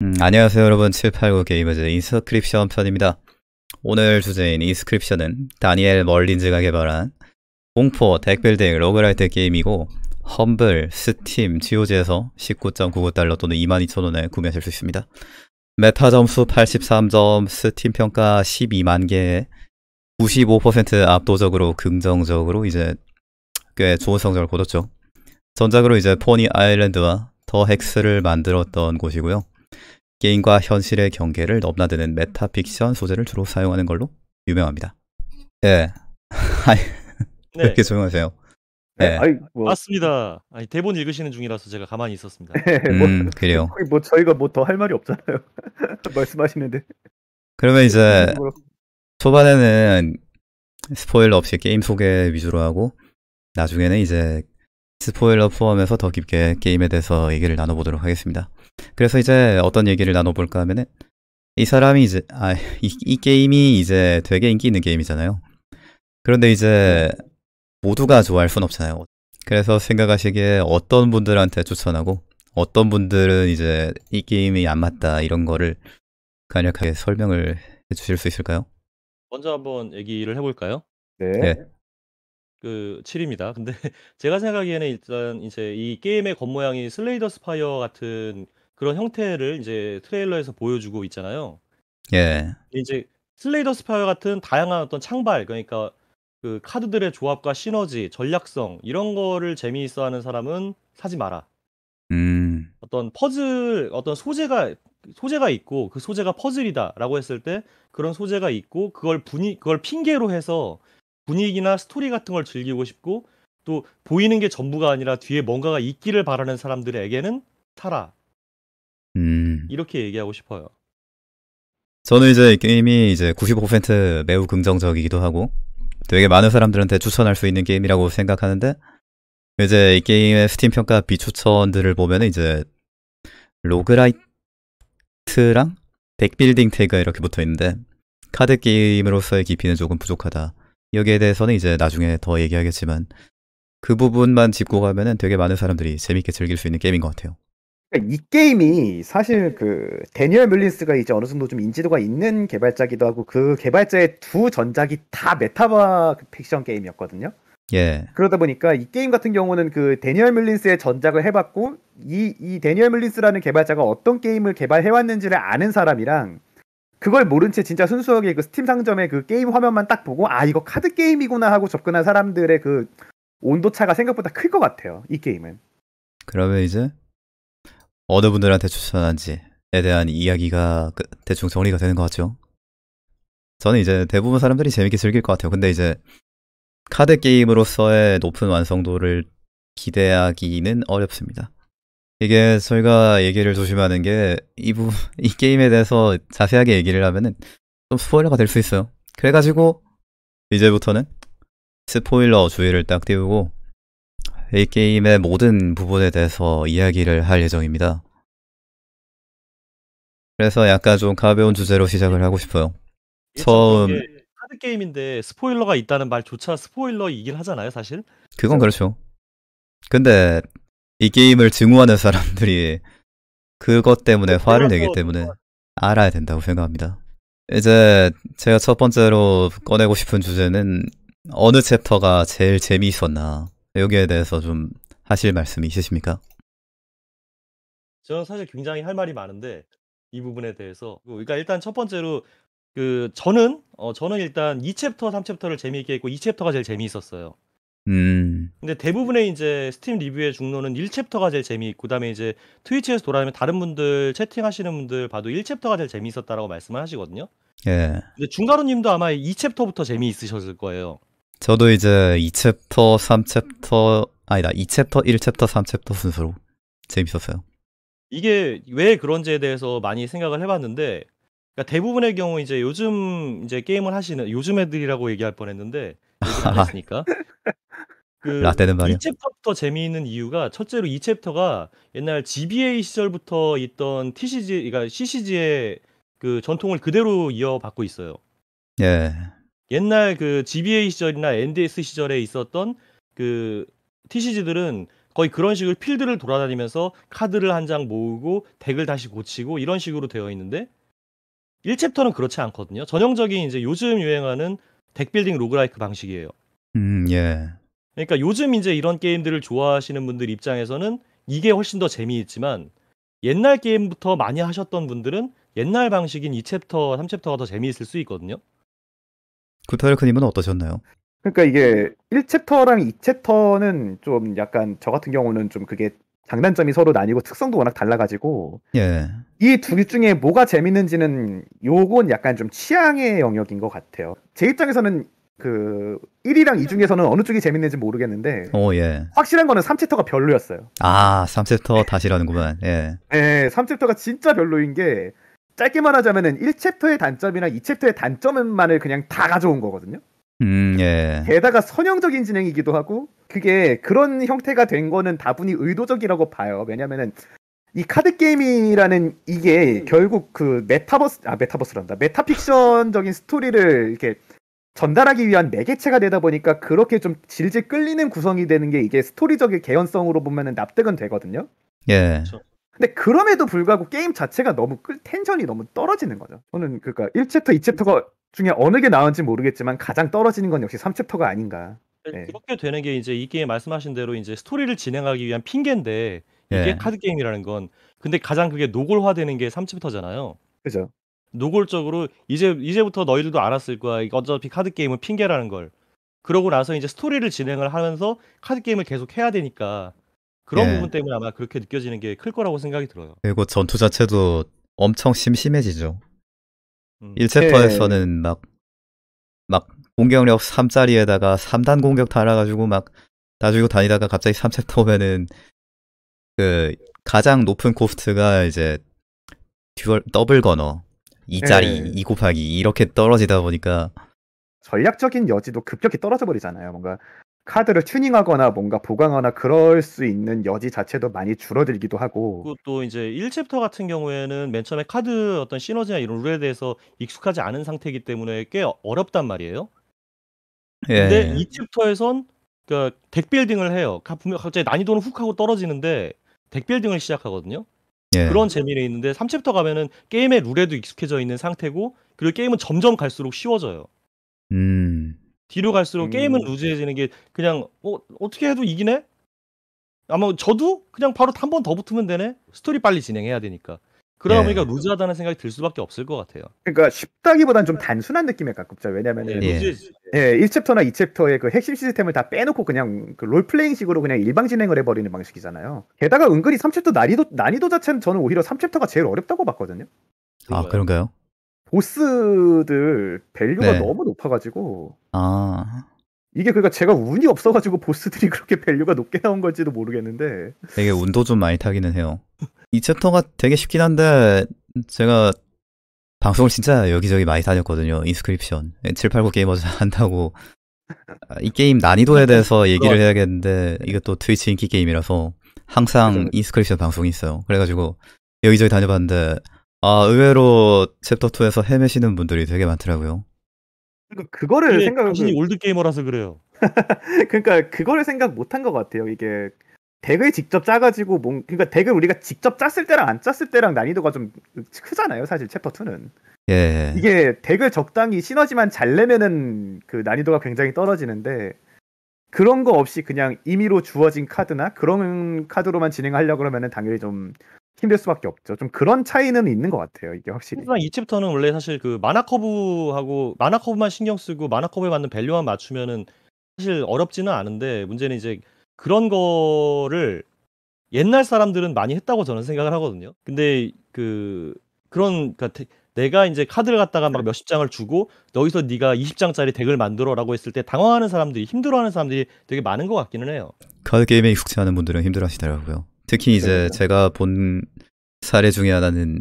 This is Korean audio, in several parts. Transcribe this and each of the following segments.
음, 안녕하세요 여러분 789 게이머즈 인스크립션 편입니다. 오늘 주제인 인스크립션은 다니엘 멀린즈가 개발한 공포, 덱빌딩, 로그라이트 게임이고 험블, 스팀, GOG에서 19.99달러 또는 22,000원에 구매하실 수 있습니다. 메타 점수 83점, 스팀 평가 12만 개에 95% 압도적으로 긍정적으로 이제 꽤 좋은 성적을 거뒀죠. 전작으로 이제 포니 아일랜드와 더 헥스를 만들었던 곳이고요. 게임과 현실의 경계를 넘나드는 메타픽션 소재를 주로 사용하는 걸로 유명합니다. 예. 네. 이렇게 조용하세요. 네. 네. 예. 아니, 뭐... 맞습니다. 아니, 대본 읽으시는 중이라서 제가 가만히 있었습니다. 네, 뭐, 음, 그래요. 뭐 저희가 뭐 더 할 말이 없잖아요. 말씀하시는데. 그러면 이제 네, 뭐. 초반에는 스포일러 없이 게임 소개 위주로 하고 나중에는 이제 스포일러 포함해서 더 깊게 게임에 대해서 얘기를 나눠보도록 하겠습니다. 그래서 이제 어떤 얘기를 나눠볼까 하면은 이 사람이 이제 아, 이, 이 게임이 이제 되게 인기 있는 게임이잖아요. 그런데 이제 모두가 좋아할 순 없잖아요. 그래서 생각하시기에 어떤 분들한테 추천하고 어떤 분들은 이제 이 게임이 안 맞다 이런 거를 간략하게 설명을 해주실 수 있을까요? 먼저 한번 얘기를 해볼까요? 네. 네. 그 7입니다. 근데 제가 생각하기에는 일단 이제 이 게임의 겉모양이 슬레이더 스파이어 같은 그런 형태를 이제 트레일러에서 보여주고 있잖아요. 예. 이제 슬레이더 스파이어 같은 다양한 어떤 창발 그러니까 그 카드들의 조합과 시너지, 전략성 이런 거를 재미있어 하는 사람은 사지 마라. 음. 어떤 퍼즐 어떤 소재가 소재가 있고 그 소재가 퍼즐이다라고 했을 때 그런 소재가 있고 그걸 분위 그걸 핑계로 해서 분위기나 스토리 같은 걸 즐기고 싶고 또 보이는 게 전부가 아니라 뒤에 뭔가가 있기를 바라는 사람들에게는 사라 음. 이렇게 얘기하고 싶어요. 저는 이제 게임이 이제 95% 매우 긍정적이기도 하고 되게 많은 사람들한테 추천할 수 있는 게임이라고 생각하는데 이제 이 게임의 스팀 평가 비추천들을 보면 이제 로그라이트랑 백빌딩 태그가 이렇게 붙어 있는데 카드 게임으로서의 깊이는 조금 부족하다. 여기에 대해서는 이제 나중에 더 얘기하겠지만 그 부분만 짚고 가면은 되게 많은 사람들이 재밌게 즐길 수 있는 게임인 것 같아요. 그러니까 이 게임이 사실 그 데니얼 뮬린스가 이제 어느 정도 좀 인지도가 있는 개발자기도 하고 그 개발자의 두 전작이 다 메타버 픽션 게임이었거든요. 예. 그러다 보니까 이 게임 같은 경우는 그 데니얼 뮬린스의 전작을 해봤고 이이 데니얼 뮬린스라는 개발자가 어떤 게임을 개발해왔는지를 아는 사람이랑 그걸 모른 채 진짜 순수하게 그 스팀 상점의 그 게임 화면만 딱 보고 아 이거 카드 게임이구나 하고 접근한 사람들의 그 온도 차가 생각보다 클 것 같아요 이 게임은. 그러면 이제 어느 분들한테 추천한지에 대한 이야기가 그 대충 정리가 되는 것 같죠. 저는 이제 대부분 사람들이 재밌게 즐길 것 같아요. 근데 이제 카드 게임으로서의 높은 완성도를 기대하기는 어렵습니다. 이게 저희가 얘기를 조심하는 게이 부분 이 게임에 대해서 자세하게 얘기를 하면은 좀 스포일러가 될 수 있어요. 그래가지고 이제부터는 스포일러 주의를 딱 띄우고 이 게임의 모든 부분에 대해서 이야기를 할 예정입니다. 그래서 약간 좀 가벼운 주제로 시작을 하고 싶어요. 예, 처음 카드 게임인데 스포일러가 있다는 말조차 스포일러이긴 하잖아요, 사실. 그건 그렇죠. 근데 이 게임을 증오하는 사람들이 그것 때문에 어, 화를 내기 때문에 알아야 된다고 생각합니다. 이제 제가 첫 번째로 꺼내고 싶은 주제는 어느 챕터가 제일 재미있었나 여기에 대해서 좀 하실 말씀이 있으십니까? 저는 사실 굉장히 할 말이 많은데 이 부분에 대해서 그 그러니까 일단 첫 번째로 그 저는 어 저는 일단 2챕터 3챕터를 재미있게 했고 2챕터가 제일 재미있었어요. 음. 근데 대부분의 이제 스팀 리뷰의 중론은 1챕터가 제일 재미있고 그다음에 이제 트위치에서 돌아다니면 다른 분들 채팅하시는 분들 봐도 1챕터가 제일 재미있었다라고 말씀을 하시거든요. 예. 근데 중가로 님도 아마 2챕터부터 재미있으셨을 거예요. 저도 이제 2챕터, 3챕터, 아니다, 2챕터, 1챕터, 3챕터 순서로 재밌었어요. 이게 왜 그런지에 대해서 많이 생각을 해봤는데, 그러니까 대부분의 경우 이제 요즘 이제 게임을 하시는 요즘 애들이라고 얘기할 뻔했는데 그랬으니까 그 2챕터부터 아, 재미있는 이유가 첫째로 2챕터가 옛날 GBA 시절부터 있던 TCG 그러니까 CCG의 그 전통을 그대로 이어받고 있어요. 예. 옛날 그 GBA 시절이나 NDS 시절에 있었던 그 TCG들은 거의 그런 식으로 필드를 돌아다니면서 카드를 한 장 모으고 덱을 다시 고치고 이런 식으로 되어 있는데 1챕터는 그렇지 않거든요. 전형적인 이제 요즘 유행하는 덱 빌딩 로그라이크 방식이에요. 음, 예. 그러니까 요즘 이제 이런 게임들을 좋아하시는 분들 입장에서는 이게 훨씬 더 재미있지만 옛날 게임부터 많이 하셨던 분들은 옛날 방식인 2챕터, 3챕터가 더 재미있을 수 있거든요. 구타르크님은 그 어떠셨나요? 그러니까 이게 1챕터랑 2챕터는 좀 약간 저 같은 경우는 좀 그게 장단점이 서로 나뉘고 특성도 워낙 달라가지고 예. 이두 중에 뭐가 재밌는지는 요건 약간 좀 취향의 영역인 것 같아요. 제 입장에서는 그 1위랑 2 중에서는 어느 쪽이 재밌는지 모르겠는데 오, 어, 예. 확실한 거는 3챕터가 별로였어요. 아, 3챕터 다시라는구만. 예. 예, 3챕터가 진짜 별로인 게 짧게 말하자면은 1챕터의 단점이나 2챕터의 단점만을 그냥 다 가져온 거거든요. 음, 예. 게다가 선형적인 진행이기도 하고 그게 그런 형태가 된 거는 다분히 의도적이라고 봐요. 왜냐면은 이 카드 게임이라는 이게 결국 그 메타버스 아 메타버스란다. 메타픽션적인 스토리를 이렇게 전달하기 위한 매개체가 되다 보니까 그렇게 좀 질질 끌리는 구성이 되는 게 이게 스토리적인 개연성으로 보면은 납득은 되거든요. 예. 그렇죠. 근데 그럼에도 불구하고 게임 자체가 너무 끌 텐션이 너무 떨어지는 거죠. 저는 그러니까 1챕터, 2챕터가 중에 어느 게 나은지 모르겠지만 가장 떨어지는 건 역시 3챕터가 아닌가. 네, 네. 그렇게 되는 게 이제 이 게임 말씀하신 대로 이제 스토리를 진행하기 위한 핑계인데 이게 네. 카드 게임이라는 건 근데 가장 그게 노골화되는 게 3챕터잖아요. 그죠. 노골적으로 이제 이제부터 너희들도 알았을 거야. 어차피 카드 게임은 핑계라는 걸. 그러고 나서 이제 스토리를 진행을 하면서 카드 게임을 계속 해야 되니까 그런 예. 부분 때문에 아마 그렇게 느껴지는 게 클 거라고 생각이 들어요. 그리고 전투 자체도 엄청 심심해지죠. 음. 1챕터에서는 막, 막 공격력 3짜리에다가 3단 공격 달아가지고 막 다주고 다니다가 갑자기 3챕터 오면은 그 가장 높은 코스트가 이제 듀얼 더블 건어 2짜리 네. 2 곱하기 이렇게 떨어지다 보니까 전략적인 여지도 급격히 떨어져 버리잖아요. 뭔가 카드를 튜닝하거나 뭔가 보강하거나 그럴 수 있는 여지 자체도 많이 줄어들기도 하고 그리고 또 이제 1챕터 같은 경우에는 맨 처음에 카드 어떤 시너지나 이런 룰에 대해서 익숙하지 않은 상태이기 때문에 꽤 어렵단 말이에요. 예. 근데 2 챕터에선 그러니까 덱 빌딩을 해요. 갑자기 난이도는 훅 하고 떨어지는데 덱 빌딩을 시작하거든요. 예. 그런 재미는 있는데 3챕터 가면은 게임의 룰에도 익숙해져 있는 상태고 그리고 게임은 점점 갈수록 쉬워져요. 음. 뒤로 갈수록 음. 게임은 루즈해지는 게 그냥 어, 어떻게 해도 이기네? 아마 저도 그냥 바로 한 번 더 붙으면 되네? 스토리 빨리 진행해야 되니까. 그러다 예. 보니까 예. 루즈하다는 생각이 들 수밖에 없을 것 같아요. 그러니까 쉽다기보단 좀 단순한 느낌에 가깝죠. 왜냐면 예, 예, 예. 예, 1챕터나 2챕터의 그 핵심 시스템을 다 빼놓고 그냥 그 롤플레잉식으로 그냥 일방 진행을 해버리는 방식이잖아요. 게다가 은근히 3챕터 난이도 난이도 자체는 저는 오히려 3챕터가 제일 어렵다고 봤거든요. 아 그런가요? 보스들 밸류가 네. 너무 높아가지고 아 이게 그러니까 제가 운이 없어가지고 보스들이 그렇게 밸류가 높게 나온 걸지도 모르겠는데 되게 운도 좀 많이 타기는 해요. 이 챕터가 되게 쉽긴 한데 제가 방송을 진짜 여기저기 많이 다녔거든요. 인스크립션 7, 8, 9 게이머즈 한다고 아, 이 게임 난이도에 대해서 얘기를 해야겠는데 이것도 트위치 인기 게임이라서 항상 인스크립션 방송이 있어요. 그래가지고 여기저기 다녀봤는데 아, 의외로 챕터 2에서 헤매시는 분들이 되게 많더라고요. 그러니까 그거를 생각 자신이 그 올드 게이머라서 그래요. 그러니까 그거를 생각 못한 것 같아요. 이게 덱을 직접 짜가지고 뭔 그러니까 덱을 우리가 직접 짰을 때랑 안 짰을 때랑 난이도가 좀 크잖아요. 사실 챕터 2는. 예. 이게 덱을 적당히 시너지만 잘 내면은 그 난이도가 굉장히 떨어지는데 그런 거 없이 그냥 임의로 주어진 카드나 그런 카드로만 진행하려 그러면은 당연히 좀 힘들 수밖에 없죠. 좀 그런 차이는 있는 것 같아요. 이게 확실히. 하지만 이챕터는 원래 사실 그 만화 커브하고 만화 커브만 신경 쓰고 만화 커브에 맞는 밸류만 맞추면은 사실 어렵지는 않은데 문제는 이제 그런 거를 옛날 사람들은 많이 했다고 저는 생각을 하거든요. 근데 그 그런 그러니까 데, 내가 이제 카드를 갖다가 막 몇십 장을 주고 여기서 네가 20장짜리 덱을 만들어라고 했을 때 당황하는 사람들이 힘들어하는 사람들이 되게 많은 것 같기는 해요. 카드 게임에 익숙치 않은 분들은 힘들어하시더라고요. 특히 이제 네. 제가 본 사례 중에 하나는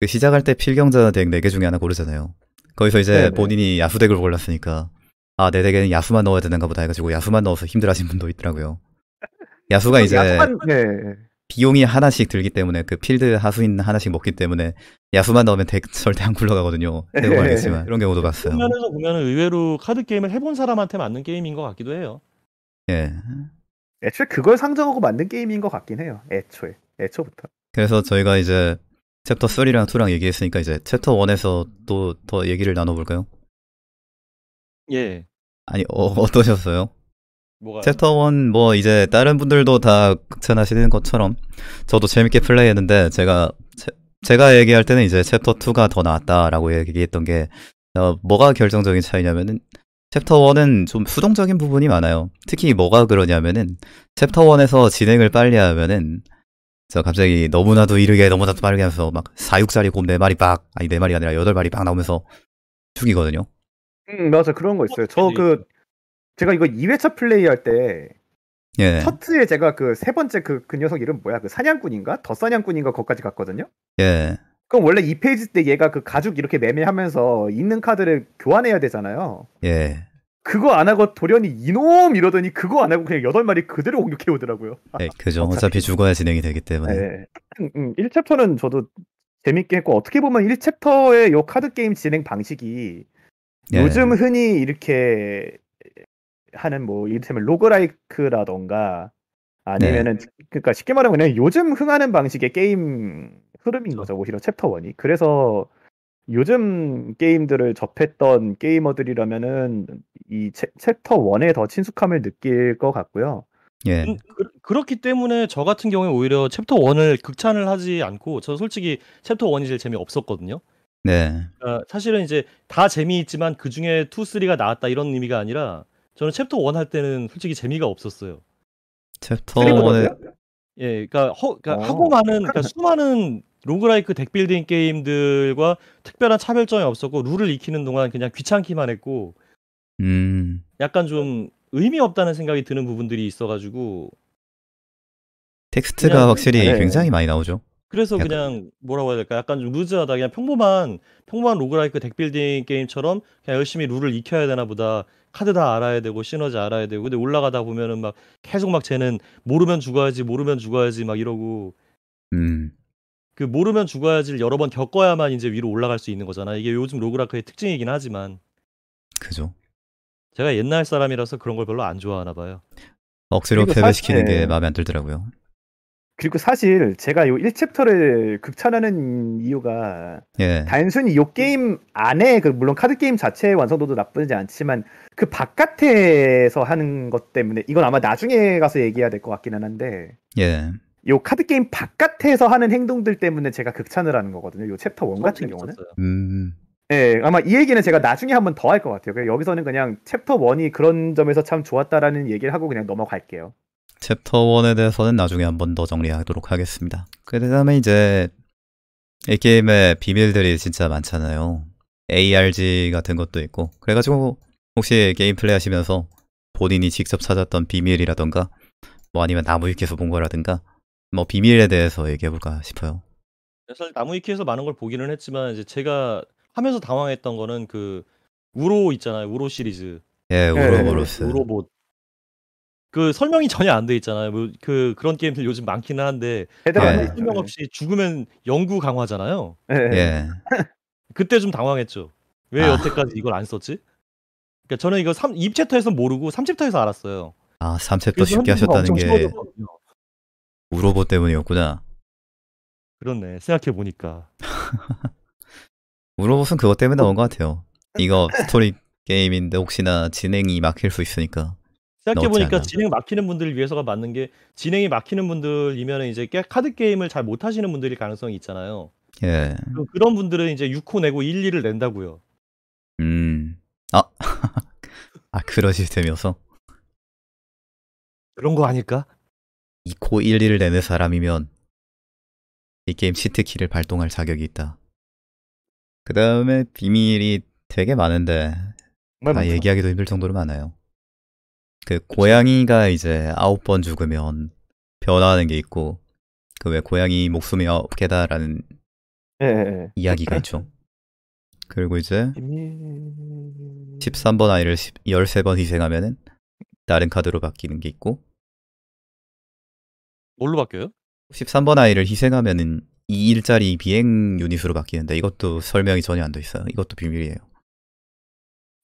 그 시작할 때 필경자 덱 4개 중에 하나 고르잖아요. 거기서 이제 네네. 본인이 야수 덱을 골랐으니까 아, 내 덱에는 야수만 넣어야 되는가 보다 해가지고 야수만 넣어서 힘들어하신 분도 있더라고요. 야수가 이제 야수만, 네. 비용이 하나씩 들기 때문에 그 필드 하수인 하나씩 먹기 때문에 야수만 넣으면 덱 절대 안 굴러가거든요. 네. 대고 알겠지만 이런 경우도 봤어요. 그런 면에서 보면 의외로 카드 게임을 해본 사람한테 맞는 게임인 것 같기도 해요. 예. 애초에 그걸 상정하고 만든 게임인 것 같긴 해요. 애초에. 애초부터. 그래서 저희가 이제 챕터 3랑 2랑 얘기했으니까 이제 챕터 1에서 또 더 얘기를 나눠볼까요? 예. 아니, 어, 떠셨어요 뭐가 챕터 1 뭐 이제 다른 분들도 다 극찬하시는 것처럼 저도 재밌게 플레이했는데 제가 제, 제가 얘기할 때는 이제 챕터 2가 더 나았다라고 얘기했던 게 어, 뭐가 결정적인 차이냐면은 챕터 1은 좀 수동적인 부분이 많아요. 특히 뭐가 그러냐면은 챕터 1에서 진행을 빨리 하면은 저 갑자기 너무나도 이르게 너무나도 빠르게 하면서 막 사육살이 곰네 마리 빡 아니 네 마리 가 아니라 여덟 마리 빡 나오면서 죽이거든요. 음 맞아 그런 거 있어요. 저 그 제가 이거 2회차 플레이할 때 예. 첫트에 제가 그 세 번째 그, 그 녀석 이름 뭐야 그 사냥꾼인가 더 사냥꾼인가 거기까지 갔거든요. 예. 그럼 원래 이페이지때 얘가 그 가죽 이렇게 매매하면서 있는 카드를 교환해야 되잖아요. 예. 그거 안 하고 도련이 이놈 이러더니 그거 안 하고 그냥 여덟 마리 그대로 공격해 오더라고요. 네, 예, 그죠. 어차피 죽어야 진행이 되기 때문에. 네. 예. 1챕터는 음, 음. 저도 재밌게 했고 어떻게 보면 1챕터의 요 카드 게임 진행 방식이 예. 요즘 흔히 이렇게 하는 뭐 이를테면 로그라이크라던가 아니면은 네. 그러니까 쉽게 말하면 그냥 요즘 흥하는 방식의 게임 흐름인 그렇죠. 거죠. 오히려 챕터 1이. 그래서 요즘 게임들을 접했던 게이머들이라면은 이 챕, 챕터 1에 더 친숙함을 느낄 것 같고요. 예. 음, 그, 그 렇기 때문에 저 같은 경우에 오히려 챕터 1을 극찬을 하지 않고 저 솔직히 챕터 1이 제일 재미없었거든요. 네. 그 사실은 이제 다 재미있지만 그 중에 2, 3가 나왔다 이런 의미가 아니라 저는 챕터 1 할 때는 솔직히 재미가 없었어요. 챕터 1에 예, 그러니까, 허, 그러니까 어. 하고 많은 그러니까 수많은 로그라이크 덱빌딩 게임들과 특별한 차별점이 없었고 룰을 익히는 동안 그냥 귀찮기만 했고 음. 약간 좀 의미 없다는 생각이 드는 부분들이 있어가지고 텍스트가 그냥, 확실히 네. 굉장히 많이 나오죠. 그래서 그냥 뭐라고 해야 될까? 약간 좀 루즈하다. 그냥 평범한 평범한 로그라이크 덱빌딩 게임처럼 그냥 열심히 룰을 익혀야 되나 보다. 카드 다 알아야 되고 시너지 알아야 되고 근데 올라가다 보면은 막 계속 막 쟤는 모르면 죽어야지 모르면 죽어야지 막 이러고 음. 그 모르면 죽어야지를 여러 번 겪어야만 이제 위로 올라갈 수 있는 거잖아. 이게 요즘 로그라크의 특징이긴 하지만. 그죠. 제가 옛날 사람이라서 그런 걸 별로 안 좋아하나 봐요. 억지로 패배시키는 사실... 게 마음에 안 들더라고요. 그리고 사실 제가 이 1챕터를 극찬하는 이유가 예. 단순히 이 게임 안에 그 물론 카드 게임 자체의 완성도도 나쁘지 않지만 그 바깥에서 하는 것 때문에 이건 아마 나중에 가서 얘기해야 될 것 같기는 한데 예. 요 카드 게임 바깥에서 하는 행동들 때문에 제가 극찬을 하는 거거든요. 요 챕터 1 같은 경우는. 음. 예, 아마 이 얘기는 제가 나중에 한번 더 할 것 같아요. 여기서는 그냥 챕터 1이 그런 점에서 참 좋았다라는 얘기를 하고 그냥 넘어갈게요. 챕터 1에 대해서는 나중에 한번 더 정리하도록 하겠습니다. 그 다음에 이제 이 게임의 비밀들이 진짜 많잖아요. ARG 같은 것도 있고 그래가지고 혹시 게임 플레이 하시면서 본인이 직접 찾았던 비밀이라던가 뭐 아니면 나무 위키에서 본 거라든가 뭐 비밀에 대해서 얘기해 볼까 싶어요. 사실 나무위키에서 많은 걸 보기는 했지만 이제 제가 하면서 당황했던 거는 그 우로 있잖아요. 우로 시리즈. 예, 네, 우로보로스. 네, 네. 우로봇. 그 설명이 전혀 안 돼 있잖아요. 뭐 그 그런 게임들 요즘 많기 한데 설명 예. 없이 죽으면 영구 강화잖아요. 예. 예. 예. 그때 좀 당황했죠. 왜 아. 여태까지 이걸 안 썼지? 그러니까 저는 이거 3, 2챕터에서 모르고 3챕터에서 알았어요. 아, 3챕터 쉽게 하셨다는 게. 우로보 때문이었구나. 그렇네. 생각해 보니까. 우로봇은 그것 때문에 나온 것 어? 같아요. 이거 스토리 게임인데 혹시나 진행이 막힐 수 있으니까. 생각해 보니까 진행 막히는 분들을 위해서가 맞는 게 진행이 막히는 분들이면 이제 카드 게임을 잘못 하시는 분들일 가능성이 있잖아요. 예. 그런 분들은 이제 6호 내고 1, 2를 낸다고요. 음. 아. 아, 그런 시스템이어서. 그런 거 아닐까? 2코 1리를 내는 사람이면 이 게임 시트키를 발동할 자격이 있다. 그 다음에 비밀이 되게 많은데 다 얘기하기도 힘들 정도로 많아요. 그 고양이가 이제 아홉 번 죽으면 변화하는 게 있고 그 왜 고양이 목숨이 아홉 개다라는 예, 예, 예. 이야기가 있죠. 그리고 이제 13번 아이를 13번 희생하면 다른 카드로 바뀌는 게 있고 뭘로 바뀌어요? 13번 아이를 희생하면은 2일짜리 비행 유닛으로 바뀌는데 이것도 설명이 전혀 안 돼 있어요. 이것도 비밀이에요.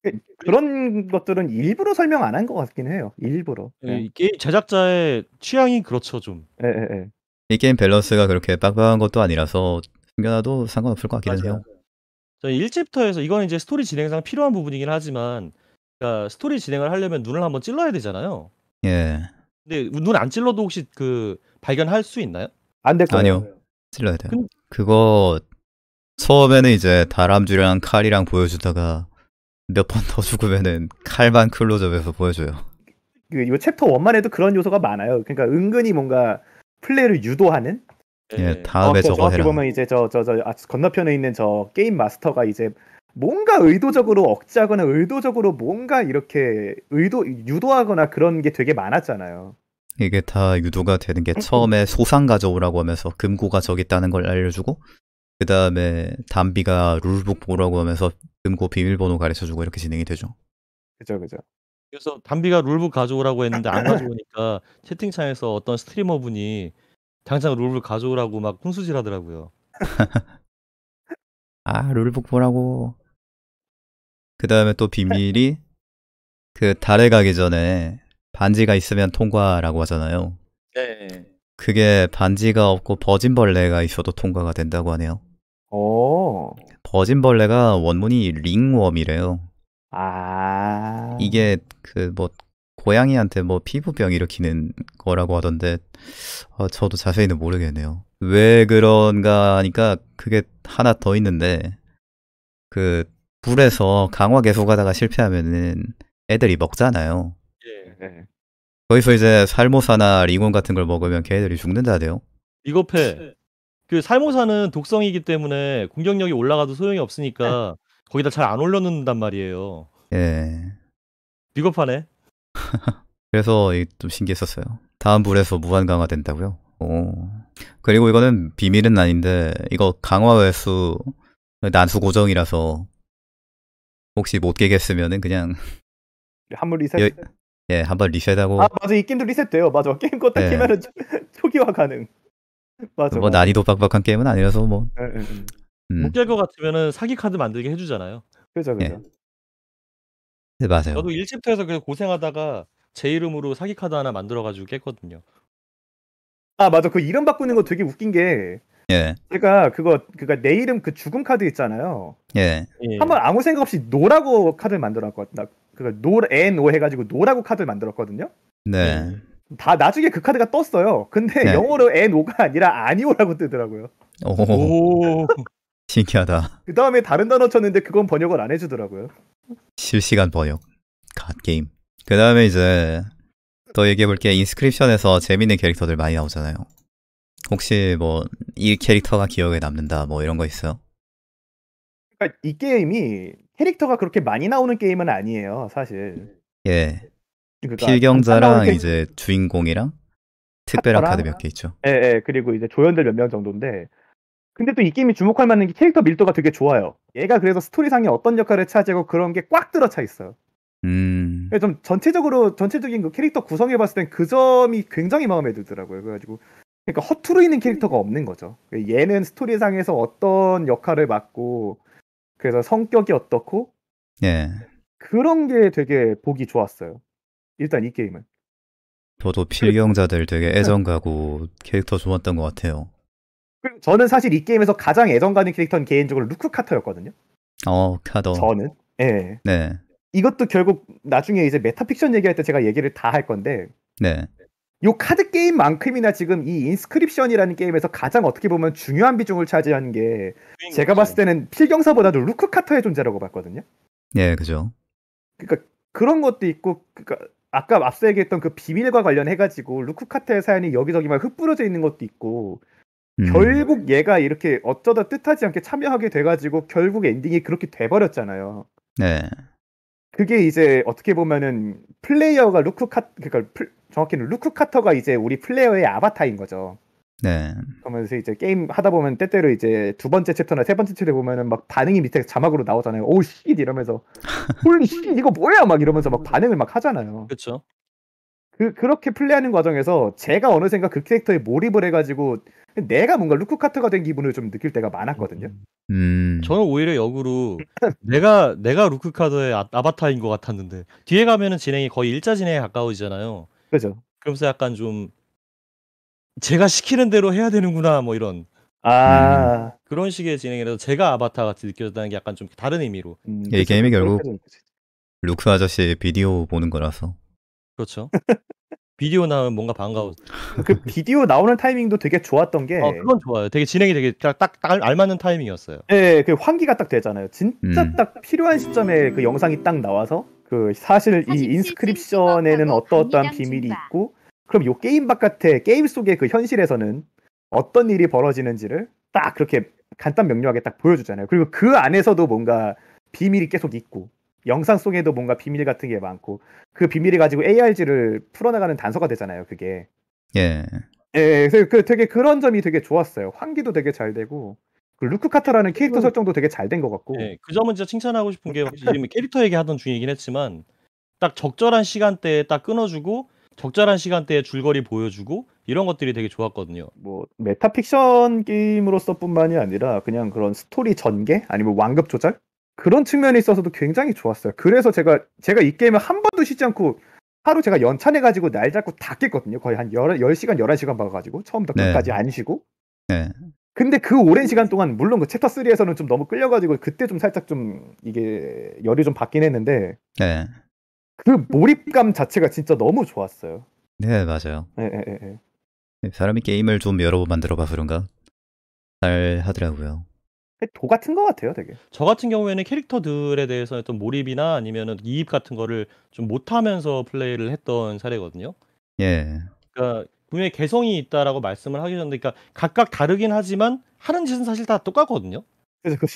그, 그런 것들은 일부러 설명 안 한 것 같긴 해요. 일부러. 네. 네. 게임 제작자의 취향이 그렇죠 좀. 예, 예, 예. 이 게임 밸런스가 그렇게 빡빡한 것도 아니라서 숨겨놔도 상관없을 것 같긴 해요. 저1챕터에서 이건 이제 스토리 진행상 필요한 부분이긴 하지만 그러니까 스토리 진행을 하려면 눈을 한번 찔러야 되잖아요. 예. 근데 눈 안 찔러도 혹시 그 발견할 수 있나요? 안될 거예요. 아니요. 네. 찔러야 돼요. 근... 그거 처음에는 이제 다람쥐랑 칼이랑 보여주다가 몇 번 더 죽으면은 칼만 클로즈업에서 보여줘요. 그, 이 챕터 원만 해도 그런 요소가 많아요. 그러니까 은근히 뭔가 플레이를 유도하는 예, 다음에 어, 저거 해라. 보면 이제 저 저저 아, 건너편에 있는 저 게임 마스터가 이제 뭔가 의도적으로 억지하거나 의도적으로 뭔가 이렇게 의도 유도하거나 그런 게 되게 많았잖아요. 이게 다 유도가 되는 게 음. 처음에 소상 가져오라고 하면서 금고가 저기 있다는 걸 알려주고 그 다음에 담비가 룰북 보라고 하면서 금고 비밀번호 가르쳐주고 이렇게 진행이 되죠. 그죠 그죠. 그래서 담비가 룰북 가져오라고 했는데 안 가져오니까 채팅창에서 어떤 스트리머 분이 당장 룰북 가져오라고 막 훈수질하더라고요. 아 룰북 보라고 그 다음에 또 비밀이 그 달에 가기 전에 반지가 있으면 통과라고 하잖아요. 네. 그게 반지가 없고 버진벌레가 있어도 통과가 된다고 하네요. 오. 버진벌레가 원문이 링웜이래요. 아. 이게 그 뭐 고양이한테 뭐 피부병 일으키는 거라고 하던데 어, 저도 자세히는 모르겠네요. 왜 그런가 하니까 그게 하나 더 있는데 그 불에서 강화 계속하다가 실패하면은 애들이 먹잖아요. 예. 예. 거기서 이제 살모사나 리곤 같은 걸 먹으면 걔들이 죽는다대요. 이거패. 네. 그 살모사는 독성이기 때문에 공격력이 올라가도 소용이 없으니까 네. 거기다 잘 안 올려놓는단 말이에요. 예. 비겁하네. 그래서 좀 신기했었어요. 다음 불에서 무한 강화 된다고요? 오. 그리고 이거는 비밀은 아닌데 이거 강화 횟수 난수 고정이라서 혹시 못 깨겠으면은 그냥 한 번 리셋. 여, 예, 한 번 리셋하고. 아 맞아 이 게임도 리셋돼요. 맞아 게임 껐다 예. 키면은 초기화 가능. 맞아. 뭐 난이도 빡빡한 게임은 아니라서 뭐. 예, 예, 예. 음. 못깰 것 같으면은 사기 카드 만들게 해주잖아요. 그죠 그죠. 예. 네 맞아요. 저도 1집부터해서 그냥 고생하다가 제 이름으로 사기 카드 하나 만들어가지고 깼거든요. 아 맞아 그 이름 바꾸는 거 되게 웃긴 게 예. 제가 그거 그니까 내 이름 그 죽음 카드 있잖아요. 예. 예. 한번 아무 생각 없이 노라고 카드를 만들었거든요. 그걸까 노노 해가지고 노라고 카드를 만들었거든요. 네. 예. 다 나중에 그 카드가 떴어요. 근데 네. 영어로 NO가 아니라 아니오라고 뜨더라고요. 오. 신기하다. 그 다음에 다른 단어 쳤는데 그건 번역을 안 해주더라고요. 실시간 번역. 갓 게임. 그 다음에 이제 또 얘기해볼게 인스크립션에서 재밌는 캐릭터들 많이 나오잖아요. 혹시 뭐 이 캐릭터가 기억에 남는다 뭐 이런 거 있어요? 그러니까 이 게임이 캐릭터가 그렇게 많이 나오는 게임은 아니에요, 사실. 예. 그러니까 필경자랑 이제 주인공이랑 특별한 카드 몇 개 있죠. 예, 예. 그리고 이제 조연들 몇 명 정도인데 근데 또 이 게임이 주목할 만한 게 캐릭터 밀도가 되게 좋아요. 얘가 그래서 스토리상에 어떤 역할을 차지하고 그런 게 꽉 들어차 있어요. 음. 그러니까 좀 전체적으로 전체적인 그 캐릭터 구성해 봤을 땐 그 점이 굉장히 마음에 들더라고요. 그래가지고 그러니까 허투루있는 캐릭터가 없는 거죠. 얘는 스토리상에서 어떤 역할을 맡고 그래서 성격이 어떻고 예. 그런 게 되게 보기 좋았어요. 일단 이 게임은. 저도 필경자들 되게 네. 애정 가고 캐릭터 좋았던 것 같아요. 저는 사실 이 게임에서 가장 애정 가는 캐릭터는 개인적으로 루크 카터였거든요. 어, 카더. 저는. 예. 네. 이것도 결국 나중에 이제 메타픽션 얘기할 때 제가 얘기를 다 할 건데. 네. 이 카드 게임만큼이나 지금 이 인스크립션이라는 게임에서 가장 어떻게 보면 중요한 비중을 차지하는 게 제가 봤을 때는 필경사보다도 루크 카터의 존재라고 봤거든요. 네, 그죠. 그러니까 그런 것도 있고 그러니까 아까 앞서 얘기했던 그 비밀과 관련해 가지고 루크 카터의 사연이 여기저기 막 흩뿌려져 있는 것도 있고 음. 결국 얘가 이렇게 어쩌다 뜻하지 않게 참여하게 돼 가지고 결국 엔딩이 그렇게 돼 버렸잖아요. 네. 그게 이제 어떻게 보면은 플레이어가 루크 카 그러니까 정확히는 루크 카터가 이제 우리 플레이어의 아바타인 거죠. 네. 그러면서 이제 게임 하다 보면 때때로 이제 두 번째 챕터나 세 번째 챕터 보면은 막 반응이 밑에 자막으로 나오잖아요. 오우 씨 이러면서 홀리 씨 이거 뭐야 막 이러면서 막 반응을 막 하잖아요. 그렇죠. 그 그렇게 플레이하는 과정에서 제가 어느샌가 그 캐릭터에 몰입을 해가지고 내가 뭔가 루크 카터가된 기분을 좀 느낄 때가 많았거든요. 음. 음. 저는 오히려 역으로 내가 내가 루크 카드의 아, 바타인것 같았는데 뒤에 가면은 진행이 거의 일자 진행에 가까워지잖아요. 그죠. 그러면서 약간 좀 제가 시키는 대로 해야 되는구나 뭐 이런 아 음, 그런 식의 진행이라서 제가 아바타 같이 느껴졌다는 게 약간 좀 다른 의미로 음, 이 게임이 결국 루크 아저씨 비디오 보는 거라서 그렇죠 비디오 나오면 뭔가 반가워 그 비디오 나오는 타이밍도 되게 좋았던 게 어, 그건 좋아요 되게 진행이 되게 딱, 딱, 딱 알맞는 타이밍이었어요 예그 환기가 딱 되잖아요 진짜 음. 딱 필요한 시점에 그 영상이 딱 나와서 그 사실 이 인스크립션에는 어떠어떠한 비밀이 있고 그럼 요 게임 바깥에 게임 속의 그 현실에서는 어떤 일이 벌어지는지를 딱 그렇게 간단 명료하게 딱 보여주잖아요. 그리고 그 안에서도 뭔가 비밀이 계속 있고 영상 속에도 뭔가 비밀 같은 게 많고 그 비밀을 가지고 ARG를 풀어나가는 단서가 되잖아요. 그게 예. 예, 그래서 그 되게 그런 점이 되게 좋았어요. 환기도 되게 잘 되고 그 루크 카타라는 캐릭터 음. 설정도 되게 잘 된 것 같고. 네, 그 점은 진짜 칭찬하고 싶은 게 지금 뭐 캐릭터 얘기하던 중이긴 했지만 딱 적절한 시간대에 딱 끊어주고 적절한 시간대에 줄거리 보여주고 이런 것들이 되게 좋았거든요. 뭐 메타픽션 게임으로서뿐만이 아니라 그냥 그런 스토리 전개 아니면 완급 조절 그런 측면에 있어서도 굉장히 좋았어요. 그래서 제가 제가 이 게임을 한 번도 쉬지 않고 하루 제가 연차내 가지고 날 잡고 다 깼거든요. 거의 한 10, 10시간 11시간 봐 가지고 처음부터 네. 끝까지 네. 안 쉬고. 네. 근데 그 오랜 시간 동안 물론 그 챕터 3에서는 좀 너무 끌려가지고 그때 좀 살짝 좀 이게 열이 좀 받긴 했는데 네. 그 몰입감 자체가 진짜 너무 좋았어요. 네 맞아요. 네, 네, 네. 사람이 게임을 좀 여러 번 만들어봐 그런가 잘 하더라고요. 네, 도 같은 것 같아요, 되게. 저 같은 경우에는 캐릭터들에 대해서 어떤 몰입이나 아니면은 이입 같은 거를 좀 못하면서 플레이를 했던 사례거든요. 예. 그러니까 분명히 개성이 있다라고 말씀을 하셨는데, 그러니까 각각 다르긴 하지만 하는 짓은 사실 다 똑같거든요. 그러니까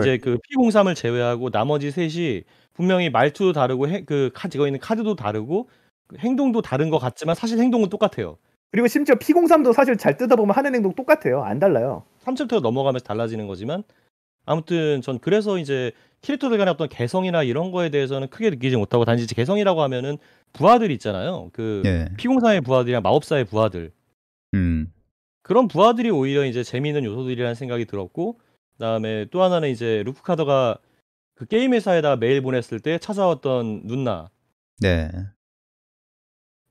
이제 그피공삼을 제외하고 나머지 셋이 분명히 말투도 다르고 해, 그 찍어 있는 카드도 다르고 행동도 다른 것 같지만 사실 행동은 똑같아요. 그리고 심지어 피공삼도 사실 잘 뜯어보면 하는 행동 똑같아요. 안 달라요. 3챕터 넘어가면서 달라지는 거지만 아무튼 전 그래서 이제 캐릭터들 간의 어떤 개성이나 이런 거에 대해서는 크게 느끼지 못하고 단지 개성이라고 하면은 부하들 있잖아요. 그 예. 피공사의 부하들이나 마법사의 부하들. 음. 그런 부하들이 오히려 이제 재미있는 요소들이라는 생각이 들었고 그다음에 또 하나는 이제 루프 카더가 그 게임 회사에다 메일 보냈을 때 찾아왔던 누나. 네.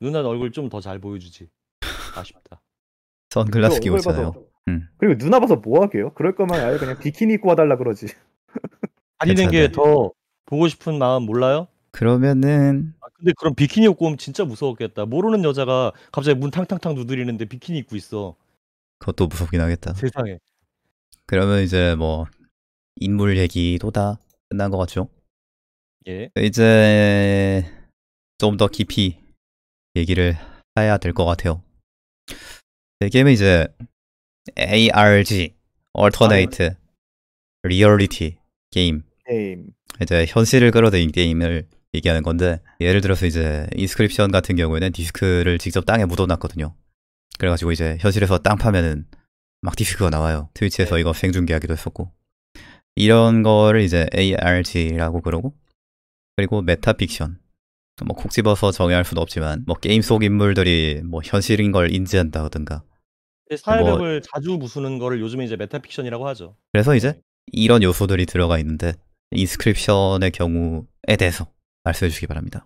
누나 얼굴 좀 더 잘 보여주지. 아쉽다. 전글라스 끼고 있어요 음. 그리고 누나 봐서 뭐 하게요? 그럴 거면 아예 그냥 비키니 입고 와달라 그러지. 다니는 게 더 보고 싶은 마음 몰라요? 그러면은 아 근데 그럼 비키니 입고 오면 진짜 무서웠겠다. 모르는 여자가 갑자기 문 탕탕탕 두드리는데 비키니 입고 있어. 그것도 무섭긴 하겠다. 세상에. 그러면 이제 뭐 인물 얘기도 다 끝난 것 같죠? 예. 이제 좀 더 깊이 얘기를 해야 될 것 같아요. 네, 게임은 이제 ARG, 아, Alternate, Reality 게임. 게임. 이제 현실을 끌어들인 게임을 얘기하는 건데 예를 들어서 이제 인스크립션 같은 경우에는 디스크를 직접 땅에 묻어놨거든요. 그래가지고 이제 현실에서 땅 파면은 막 디스크가 나와요. 트위치에서 네. 이거 생중계하기도 했었고 이런 거를 이제 ARG라고 그러고 그리고 메타픽션 뭐 콕 집어서 정의할 수는 없지만 뭐 게임 속 인물들이 뭐 현실인 걸 인지한다든가 사회벽을 뭐, 자주 부수는 거를 요즘에 이제 메타픽션이라고 하죠. 그래서 이제 네. 이런 요소들이 들어가 있는데 인스크립션의 경우에 대해서 말씀해 주시기 바랍니다.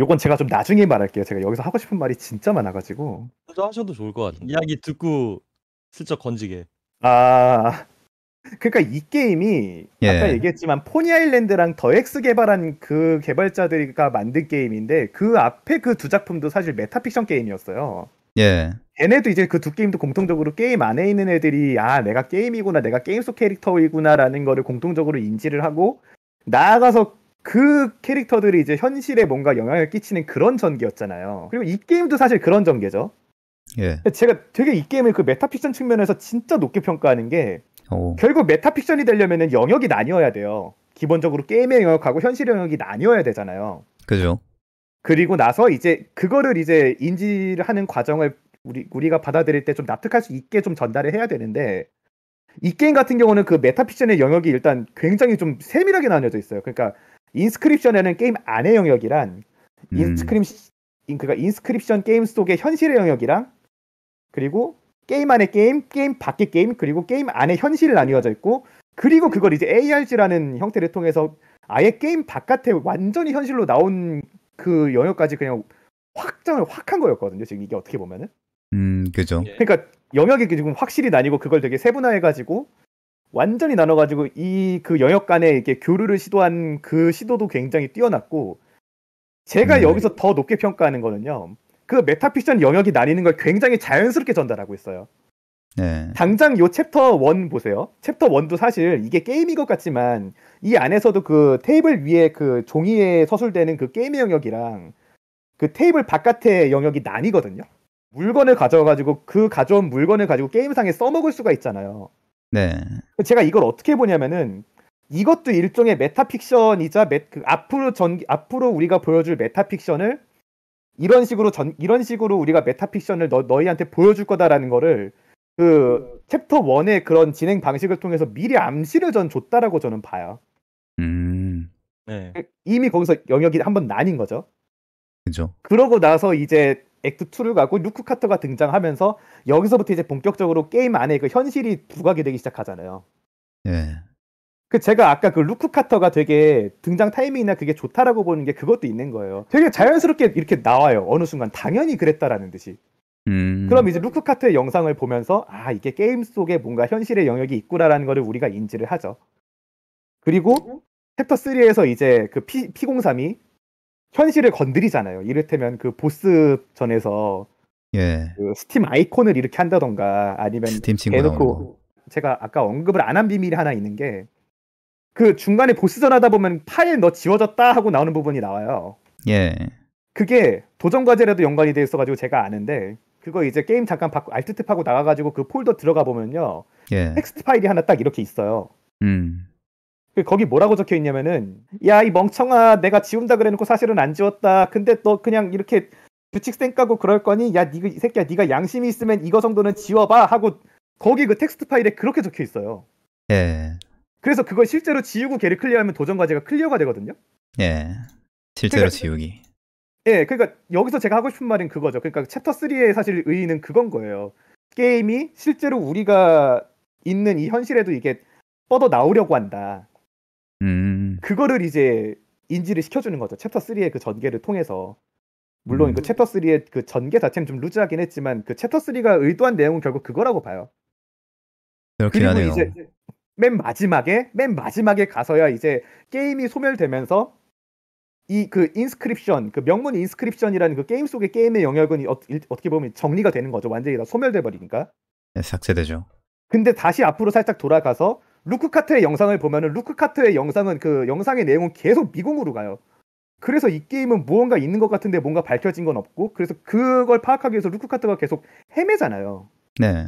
요건 제가 좀 나중에 말할게요. 제가 여기서 하고 싶은 말이 진짜 많아가지고. 먼저 하셔도 좋을 것 같아요. 이야기 듣고 슬쩍 건지게. 아, 그러니까 이 게임이 예. 아까 얘기했지만 포니 아일랜드랑 더엑스 개발한 그 개발자들이가 만든 게임인데 그 앞에 그 두 작품도 사실 메타픽션 게임이었어요. 예. 얘네도 이제 그 두 게임도 공통적으로 게임 안에 있는 애들이 아 내가 게임이구나 내가 게임 속 캐릭터이구나라는 거를 공통적으로 인지를 하고 나아가서 그 캐릭터들이 이제 현실에 뭔가 영향을 끼치는 그런 전개였잖아요. 그리고 이 게임도 사실 그런 전개죠. 예. 제가 되게 이 게임을 그 메타픽션 측면에서 진짜 높게 평가하는 게 오. 어. 결국 메타픽션이 되려면 영역이 나뉘어야 돼요. 기본적으로 게임의 영역하고 현실 영역이 나뉘어야 되잖아요. 그죠. 그리고 나서 이제 그거를 이제 인지를 하는 과정을 우리 우리가 받아들일 때 좀 납득할 수 있게 좀 전달을 해야 되는데 이 게임 같은 경우는 그 메타픽션의 영역이 일단 굉장히 좀 세밀하게 나뉘어져 있어요. 그러니까 인스크립션에는 게임 안의 영역이란 음. 인스크립션 그러니까 인스크립션 게임 속의 현실의 영역이랑 그리고 게임 안의 게임, 게임 밖의 게임, 그리고 게임 안의 현실이 나뉘어져 있고 그리고 그걸 이제 ARG라는 형태를 통해서 아예 게임 바깥에 완전히 현실로 나온 그 영역까지 그냥 확장을 확한 거였거든요. 지금 이게 어떻게 보면은. 음, 그죠. 예. 그러니까 영역이 지금 확실히 나뉘고 그걸 되게 세분화해가지고 완전히 나눠가지고 이 그 영역 간에 이렇게 교류를 시도한 그 시도도 굉장히 뛰어났고 제가 음. 여기서 더 높게 평가하는 거는요. 그 메타픽션 영역이 나뉘는 걸 굉장히 자연스럽게 전달하고 있어요. 네. 당장 요 챕터 1 보세요. 챕터 1도 사실 이게 게임인 것 같지만 이 안에서도 그 테이블 위에 그 종이에 서술되는 그 게임의 영역이랑 그 테이블 바깥의 영역이 나뉘거든요. 물건을 가져가지고 그 가져온 물건을 가지고 게임상에 써먹을 수가 있잖아요. 네. 제가 이걸 어떻게 보냐면은 이것도 일종의 메타픽션이자 메, 그 앞으로 전 앞으로 우리가 보여줄 메타픽션을 이런 식으로 전 이런 식으로 우리가 메타픽션을 너, 너희한테 보여줄 거다라는 거를 그 챕터 1의 그런 진행 방식을 통해서 미리 암시를 전 줬다라고 저는 봐요. 음. 네. 그 이미 거기서 영역이 한 번 나뉜 거죠. 그죠. 그러고 나서 이제 액트 2를 가고 루크 카터가 등장하면서 여기서부터 이제 본격적으로 게임 안에 그 현실이 부각이 되기 시작하잖아요. 예. 그 제가 아까 그 루크 카터가 되게 등장 타이밍이나 그게 좋다라고 보는 게 그것도 있는 거예요. 되게 자연스럽게 이렇게 나와요. 어느 순간 당연히 그랬다라는 듯이. 음. 그럼 이제 루크 카트의 영상을 보면서 아 이게 게임 속에 뭔가 현실의 영역이 있구나라는 것을 우리가 인지를 하죠. 그리고 챕터 3에서 이제 그피공삼이 현실을 건드리잖아요. 이를테면 그 보스 전에서 예. 그 스팀 아이콘을 이렇게 한다던가 아니면 스팀 친구 대놓고 제가 아까 언급을 안 한 비밀이 하나 있는 게 그 중간에 보스전 하다 보면 파일 너 지워졌다 하고 나오는 부분이 나와요. 예. 그게 도전 과제라도 연관이 돼 있어가지고 제가 아는데 그거 이제 게임 잠깐 받고 알트 탭하고 나가가지고 그 폴더 들어가 보면요. 예. 텍스트 파일이 하나 딱 이렇게 있어요. 음. 그 거기 뭐라고 적혀 있냐면은 야 이 멍청아 내가 지운다 그래놓고 사실은 안 지웠다. 근데 또 그냥 이렇게 규칙 쌩까고 그럴 거니 야 그, 니가 새끼야 네가 양심이 있으면 이거 정도는 지워봐 하고 거기 그 텍스트 파일에 그렇게 적혀 있어요. 예. 그래서 그걸 실제로 지우고 걔를 클리어하면 도전 과제가 클리어가 되거든요. 예. 실제로 그러니까 지우기. 예, 그러니까 여기서 제가 하고 싶은 말은 그거죠. 그러니까 챕터 3의 사실 의의는 그건 거예요. 게임이 실제로 우리가 있는 이 현실에도 이게 뻗어 나오려고 한다. 음. 그거를 이제 인지를 시켜주는 거죠. 챕터 3의 그 전개를 통해서. 물론 음. 그 챕터 3의 그 전개 자체는 좀 루즈하긴 했지만 그 챕터 3가 의도한 내용은 결국 그거라고 봐요. 그리고 하네요. 이제 맨 마지막에 맨 마지막에 가서야 이제 게임이 소멸되면서 이그 인스크립션 그 명문 인스크립션이라는 그 게임 속의 게임의 영역은 어, 떻게 보면 정리가 되는 거죠 완전히 다 소멸돼 버리니까 네, 삭제되죠 근데 다시 앞으로 살짝 돌아가서 루크 카트의 영상을 보면은 루크 카트의 영상은 그 영상의 내용은 계속 미궁으로 가요 그래서 이 게임은 무언가 있는 것 같은데 뭔가 밝혀진 건 없고 그래서 그걸 파악하기 위해서 루크 카트가 계속 헤매잖아요 네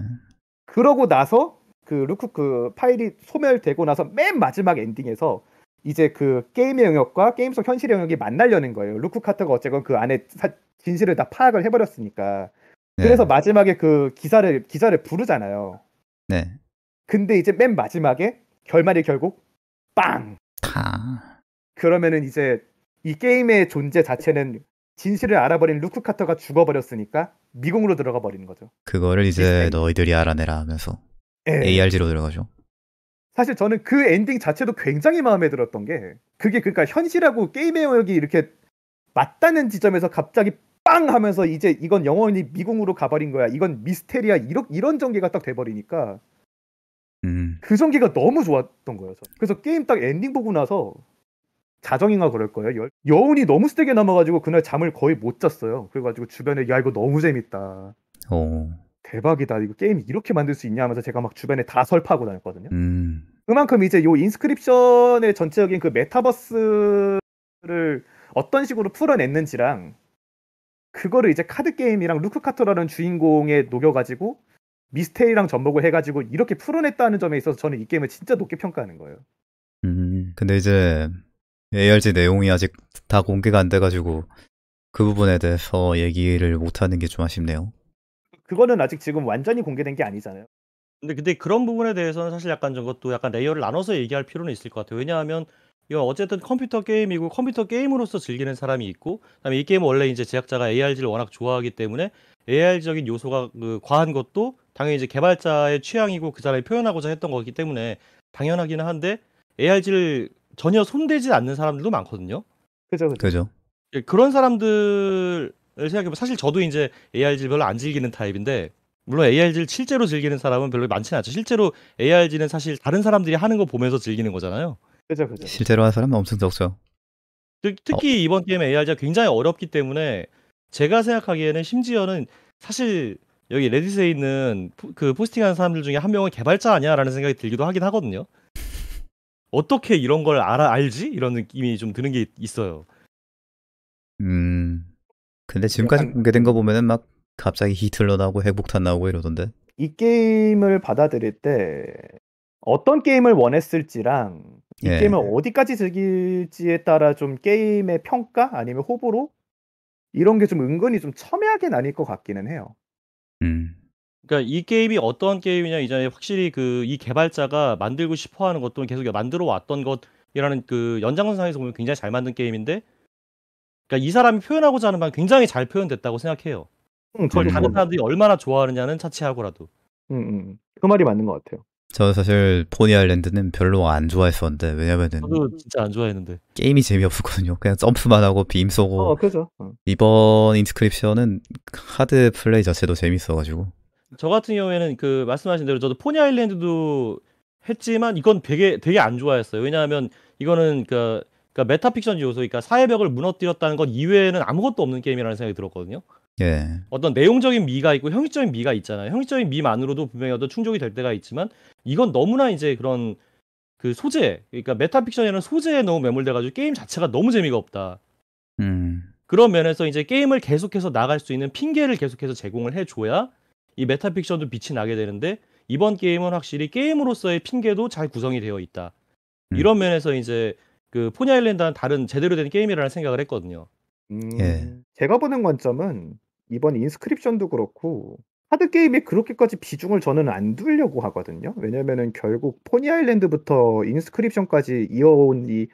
그러고 나서 그 루크 그 파일이 소멸되고 나서 맨 마지막 엔딩에서 이제 그 게임의 영역과 게임 속 현실의 영역이 만나려는 거예요. 루크 카터가 어쨌건 그 안에 사, 진실을 다 파악을 해버렸으니까. 네. 그래서 마지막에 그 기사를 기사를 부르잖아요. 네. 근데 이제 맨 마지막에 결말이 결국 빵. 타. 아. 그러면은 이제 이 게임의 존재 자체는 진실을 알아버린 루크 카터가 죽어버렸으니까 미궁으로 들어가 버리는 거죠. 그거를 이제 시스템. 너희들이 알아내라 하면서 네. 예. ARG로 들어가죠. 사실 저는 그 엔딩 자체도 굉장히 마음에 들었던 게 그게 그러니까 현실하고 게임의 영역이 이렇게 맞다는 지점에서 갑자기 빵 하면서 이제 이건 영원히 미궁으로 가버린 거야. 이건 미스테리야. 이런 이런 전개가 딱 돼버리니까 음. 그 전개가 너무 좋았던 거예요. 저 그래서 게임 딱 엔딩 보고 나서 자정인가 그럴 거예요. 여, 운이 너무 세게 남아가지고 그날 잠을 거의 못 잤어요. 그래가지고 주변에 야 이거 너무 재밌다. 오. 어. 대박이다. 이거 게임 이렇게 만들 수 있냐 하면서 제가 막 주변에 다 설파하고 다녔거든요. 음. 그만큼 이제 요 인스크립션의 전체적인 그 메타버스를 어떤 식으로 풀어냈는지랑 그거를 이제 카드 게임이랑 루크 카터라는 주인공에 녹여가지고 미스테리랑 접목을 해가지고 이렇게 풀어냈다는 점에 있어서 저는 이 게임을 진짜 높게 평가하는 거예요. 음, 근데 이제 ARG 내용이 아직 다 공개가 안 돼가지고 그 부분에 대해서 얘기를 못하는 게 좀 아쉽네요. 그거는 아직 지금 완전히 공개된 게 아니잖아요. 근데 근데 그런 부분에 대해서는 사실 약간 저것도 약간 레이어를 나눠서 얘기할 필요는 있을 것 같아요. 왜냐하면 이건 어쨌든 컴퓨터 게임이고 컴퓨터 게임으로서 즐기는 사람이 있고 그다음에 이 게임은 원래 이제 제작자가 ARG를 워낙 좋아하기 때문에 AR적인 요소가 그 과한 것도 당연히 이제 개발자의 취향이고 그 사람이 표현하고자 했던 거기 때문에 당연하기는 한데 ARG를 전혀 손대지 않는 사람들도 많거든요. 그죠, 그죠. 예, 그런 사람들 생각해보면 사실 저도 이제 ARG 별로 안 즐기는 타입인데 물론 ARG를 실제로 즐기는 사람은 별로 많지는 않죠. 실제로 ARG는 사실 다른 사람들이 하는 거 보면서 즐기는 거잖아요. 그죠, 그죠. 실제로 하는 사람은 엄청 적죠. 특, 히 어. 이번 게임 ARG가 굉장히 어렵기 때문에 제가 생각하기에는 심지어는 사실 여기 레딧에 있는 포, 그 포스팅하는 사람들 중에 한 명은 개발자 아니야라는 생각이 들기도 하긴 하거든요. 어떻게 이런 걸 알아 알지? 이런 느낌이 좀 드는 게 있어요. 음. 근데 지금까지 공개된 거 보면은 막 갑자기 히틀러 나오고 핵폭탄 나오고 이러던데. 이 게임을 받아들일 때 어떤 게임을 원했을지랑 이 예. 게임을 어디까지 즐길지에 따라 좀 게임의 평가 아니면 호불호 이런 게 좀 은근히 좀 첨예하게 나뉠 것 같기는 해요. 음. 그러니까 이 게임이 어떤 게임이냐 이전에 확실히 그 이 개발자가 만들고 싶어하는 것도 계속 만들어 왔던 것이라는 그 연장선상에서 보면 굉장히 잘 만든 게임인데 그러니까 이 사람이 표현하고자 하는 바 굉장히 잘 표현됐다고 생각해요. 음, 음 그걸 다른 음. 사람들이 얼마나 좋아하느냐는 차치하고라도. 음, 음. 그 말이 맞는 것 같아요. 저는 사실 포니 아일랜드는 별로 안 좋아했었는데 왜냐면은 저도 진짜 안 좋아했는데 게임이 재미없었거든요. 그냥 점프만 하고 빔 쏘고. 어, 그죠. 어. 이번 인스크립션은 하드 플레이 자체도 재밌어가지고. 저 같은 경우에는 그 말씀하신 대로 저도 포니 아일랜드도 했지만 이건 되게 되게 안 좋아했어요. 왜냐하면 이거는 그러니까 그러니까 메타픽션 요소, 그러니까 사회벽을 무너뜨렸다는 것 이외에는 아무것도 없는 게임이라는 생각이 들었거든요. 예. 어떤 내용적인 미가 있고 형식적인 미가 있잖아요. 형식적인 미만으로도 분명히 어떤 충족이 될 때가 있지만 이건 너무나 이제 그런 그 소재, 그러니까 메타픽션이라는 소재에 너무 매몰돼가지고 게임 자체가 너무 재미가 없다. 음. 그런 면에서 이제 게임을 계속해서 나갈 수 있는 핑계를 계속해서 제공을 해줘야 이 메타픽션도 빛이 나게 되는데 이번 게임은 확실히 게임으로서의 핑계도 잘 구성이 되어 있다. 음. 이런 면에서 이제 그 포니 아일랜드와는 다른 제대로 된 게임이라는 생각을 했거든요. 음, 예. 제가 보는 관점은 이번 인스크립션도 그렇고 하드 게임에 그렇게까지 비중을 저는 안 두려고 하거든요. 왜냐면은 결국 포니 아일랜드부터 인스크립션까지 이어온 이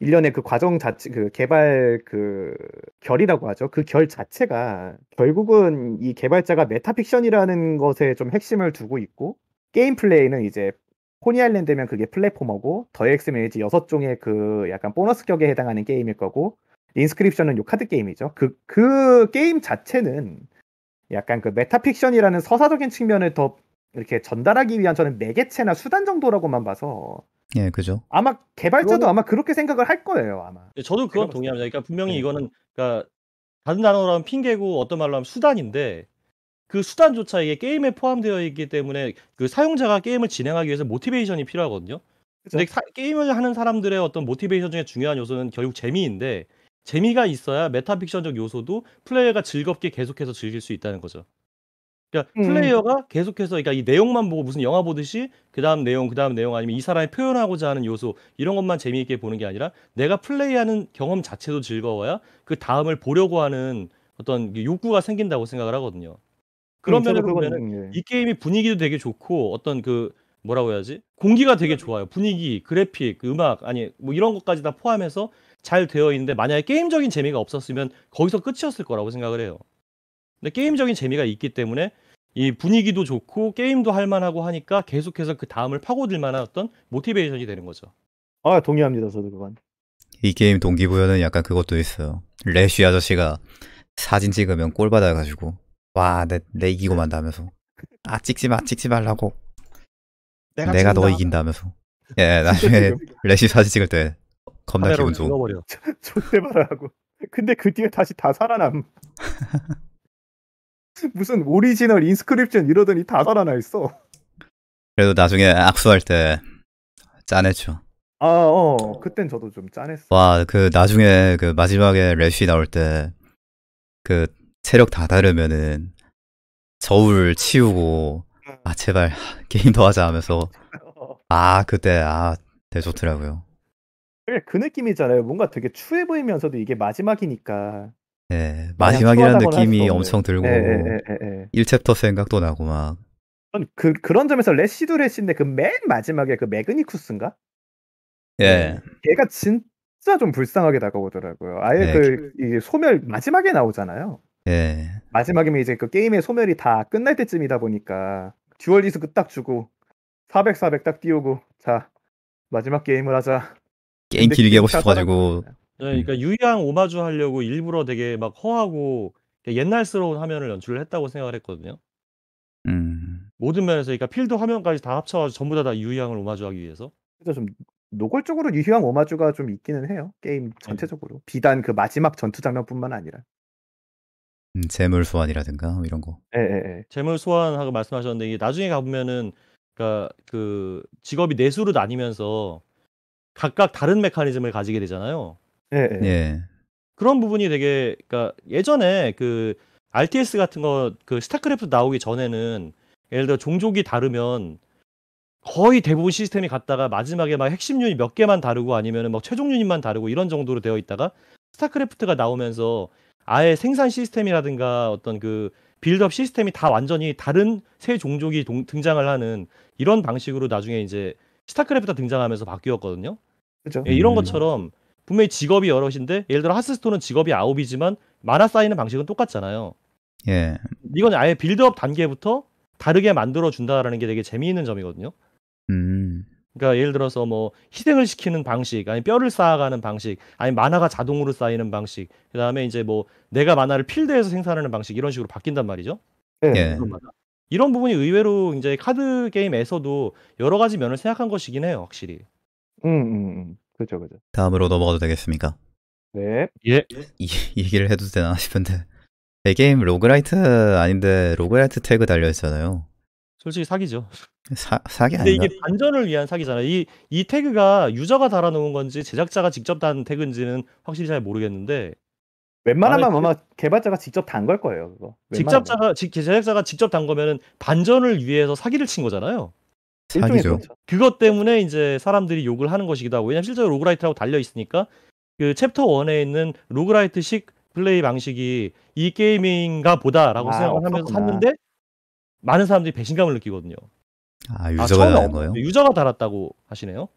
일련의 그 과정 자체, 그 개발 그 결이라고 하죠. 그 결 자체가 결국은 이 개발자가 메타픽션이라는 것에 좀 핵심을 두고 있고 게임 플레이는 이제 포니 아일랜드면 그게 플랫폼머고더 엑스메이지 여섯 종의 그 약간 보너스 격에 해당하는 게임일 거고 인스크립션은 요 카드 게임이죠. 그, 그 게임 자체는 약간 그 메타픽션이라는 서사적인 측면을 더 이렇게 전달하기 위한 저는 매개체나 수단 정도라고만 봐서 예, 그죠. 아마 개발자도 그건... 아마 그렇게 생각을 할 거예요, 아마. 예, 저도 그건 동의합니다. 그러니까 분명히 네. 이거는 그러니까 다른 단어로 하면 핑계고 어떤 말로 하면 수단인데 그 수단조차 이게 게임에 포함되어 있기 때문에 그 사용자가 게임을 진행하기 위해서 모티베이션이 필요하거든요. 그쵸? 근데 사, 게임을 하는 사람들의 어떤 모티베이션 중에 중요한 요소는 결국 재미인데 재미가 있어야 메타픽션적 요소도 플레이어가 즐겁게 계속해서 즐길 수 있다는 거죠. 그러니까 음. 플레이어가 계속해서 그러니까 이 내용만 보고 무슨 영화 보듯이 그 다음 내용 그 다음 내용 아니면 이 사람이 표현하고자 하는 요소 이런 것만 재미있게 보는 게 아니라 내가 플레이하는 경험 자체도 즐거워야 그 다음을 보려고 하는 어떤 그 욕구가 생긴다고 생각을 하거든요. 그런 면에서 보면 예. 이 게임이 분위기도 되게 좋고 어떤 그 뭐라고 해야지 공기가 되게 좋아요. 분위기, 그래픽, 음악 아니 뭐 이런 것까지 다 포함해서 잘 되어 있는데 만약에 게임적인 재미가 없었으면 거기서 끝이었을 거라고 생각을 해요. 근데 게임적인 재미가 있기 때문에 이 분위기도 좋고 게임도 할만하고 하니까 계속해서 그 다음을 파고들 만한 어떤 모티베이션이 되는 거죠. 아 동의합니다 저도 그건. 이 게임 동기부여는 약간 그것도 있어요. 레쉬 아저씨가 사진 찍으면 꼴 받아가지고 와, 내, 내 이기고만 다면서. 아, 찍지 마, 찍지 말라고. 내가, 내가 너 이긴다면서. 예, 나중에 레시 사진 찍을 때 겁나 기분 좋고죽어 존댓말 하고. 근데 그 뒤에 다시 다 살아남. 무슨 오리지널 인스크립션 이러더니 다 살아나 있어. 그래도 나중에 악수할 때 짠했죠. 아, 어, 그땐 저도 좀 짠했어. 와, 그 나중에 그 마지막에 래쉬 나올 때 그 체력 다 다르면은 저울 치우고 음. 아 제발 게임 더 하자 하면서 어. 아 그때 아 되게 좋더라고요. 그 느낌이잖아요. 뭔가 되게 추해 보이면서도 이게 마지막이니까. 네 마지막이라는 느낌이 엄청 들고 네, 네, 네, 1챕터 생각도 나고 막. 그 그런 점에서 레시드 레시인데 그 맨 마지막에 그 매그니쿠스인가? 예. 얘가 네. 진짜좀 불쌍하게 다가오더라고요. 아예 네. 그 소멸 마지막에 나오잖아요. 예. 마지막이면 이제 그 게임의 소멸이 다 끝날 때쯤이다 보니까 듀얼 리스크딱 주고 400, 400 딱 띄우고 자 마지막 게임을 하자. 게임 길게 하고 싶어가지고. 네, 그러니까 음. 유양 오마주 하려고 일부러 되게 막 허하고 옛날스러운 화면을 연출을 했다고 생각을 했거든요. 음. 모든 면에서 그러니까 필드 화면까지 다 합쳐가지고 전부 다 다 유희양을 오마주하기 위해서. 그래서 좀 노골적으로 유희왕 오마주가 좀 있기는 해요. 게임 네. 전체적으로 네. 비단 그 마지막 전투 장면뿐만 아니라. 음, 재물 소환이라든가 뭐 이런 거. 예, 예, 예. 재물 소환하고 말씀하셨는데 이게 나중에 가보면은 그러니까 그 직업이 내수로 나뉘면서 각각 다른 메커니즘을 가지게 되잖아요. 예. 예. 예. 그런 부분이 되게 그러니까 예전에 그 RTS 같은 거 그 스타크래프트 나오기 전에는 예를 들어 종족이 다르면 거의 대부분 시스템이 갔다가 마지막에 막 핵심 유닛 몇 개만 다르고 아니면은 막 최종 유닛만 다르고 이런 정도로 되어 있다가 스타크래프트가 나오면서 아예 생산 시스템이라든가 어떤 그 빌드업 시스템이 다 완전히 다른 새 종족이 동, 등장을 하는 이런 방식으로 나중에 이제 스타크래프트 등장하면서 바뀌었거든요. 그렇죠. 예, 이런 음. 것처럼 분명히 직업이 여럿인데 예를 들어 하스스톤은 직업이 아홉이지만 만화 쌓이는 방식은 똑같잖아요. 예. 이건 아예 빌드업 단계부터 다르게 만들어 준다라는 게 되게 재미있는 점이거든요. 음. 그러니까 예를 들어서 뭐 희생을 시키는 방식, 아니 뼈를 쌓아가는 방식, 아니 만화가 자동으로 쌓이는 방식, 그 다음에 이제 뭐 내가 만화를 필드에서 생산하는 방식 이런 식으로 바뀐단 말이죠. 네. 예. 이런 부분이 의외로 이제 카드 게임에서도 여러 가지 면을 생각한 것이긴 해요, 확실히. 음, 음, 음. 그렇죠, 그렇죠. 다음으로 넘어가도 되겠습니까? 네. 예. 이, 얘기를 해도 되나 싶은데 이 네, 게임 로그라이트 아닌데 로그라이트 태그 달려 있잖아요. 솔직히 사기죠. 사, 사기 근데 아닌가? 이게 반전을 위한 사기잖아. 이, 이 태그가 유저가 달아놓은 건지 제작자가 직접 단 태그인지는 확실히 잘 모르겠는데 웬만하면 아마 그 개발자가 직접 단 걸 거예요. 그거. 직접자가 제작자가 직접 단 거면은 반전을 위해서 사기를 친 거잖아요. 사기죠. 그렇죠. 그것 때문에 이제 사람들이 욕을 하는 것이기도 하고 왜냐면 하 실제로 로그라이트라고 달려 있으니까 그 챕터 원에 있는 로그라이트식 플레이 방식이 이 게임인가 보다라고 아, 생각을 하면서 샀는데 많은 사람들이 배신감을 느끼거든요. 아, 유저가 아, 단 거예요? 유저가 달았다고 하시네요.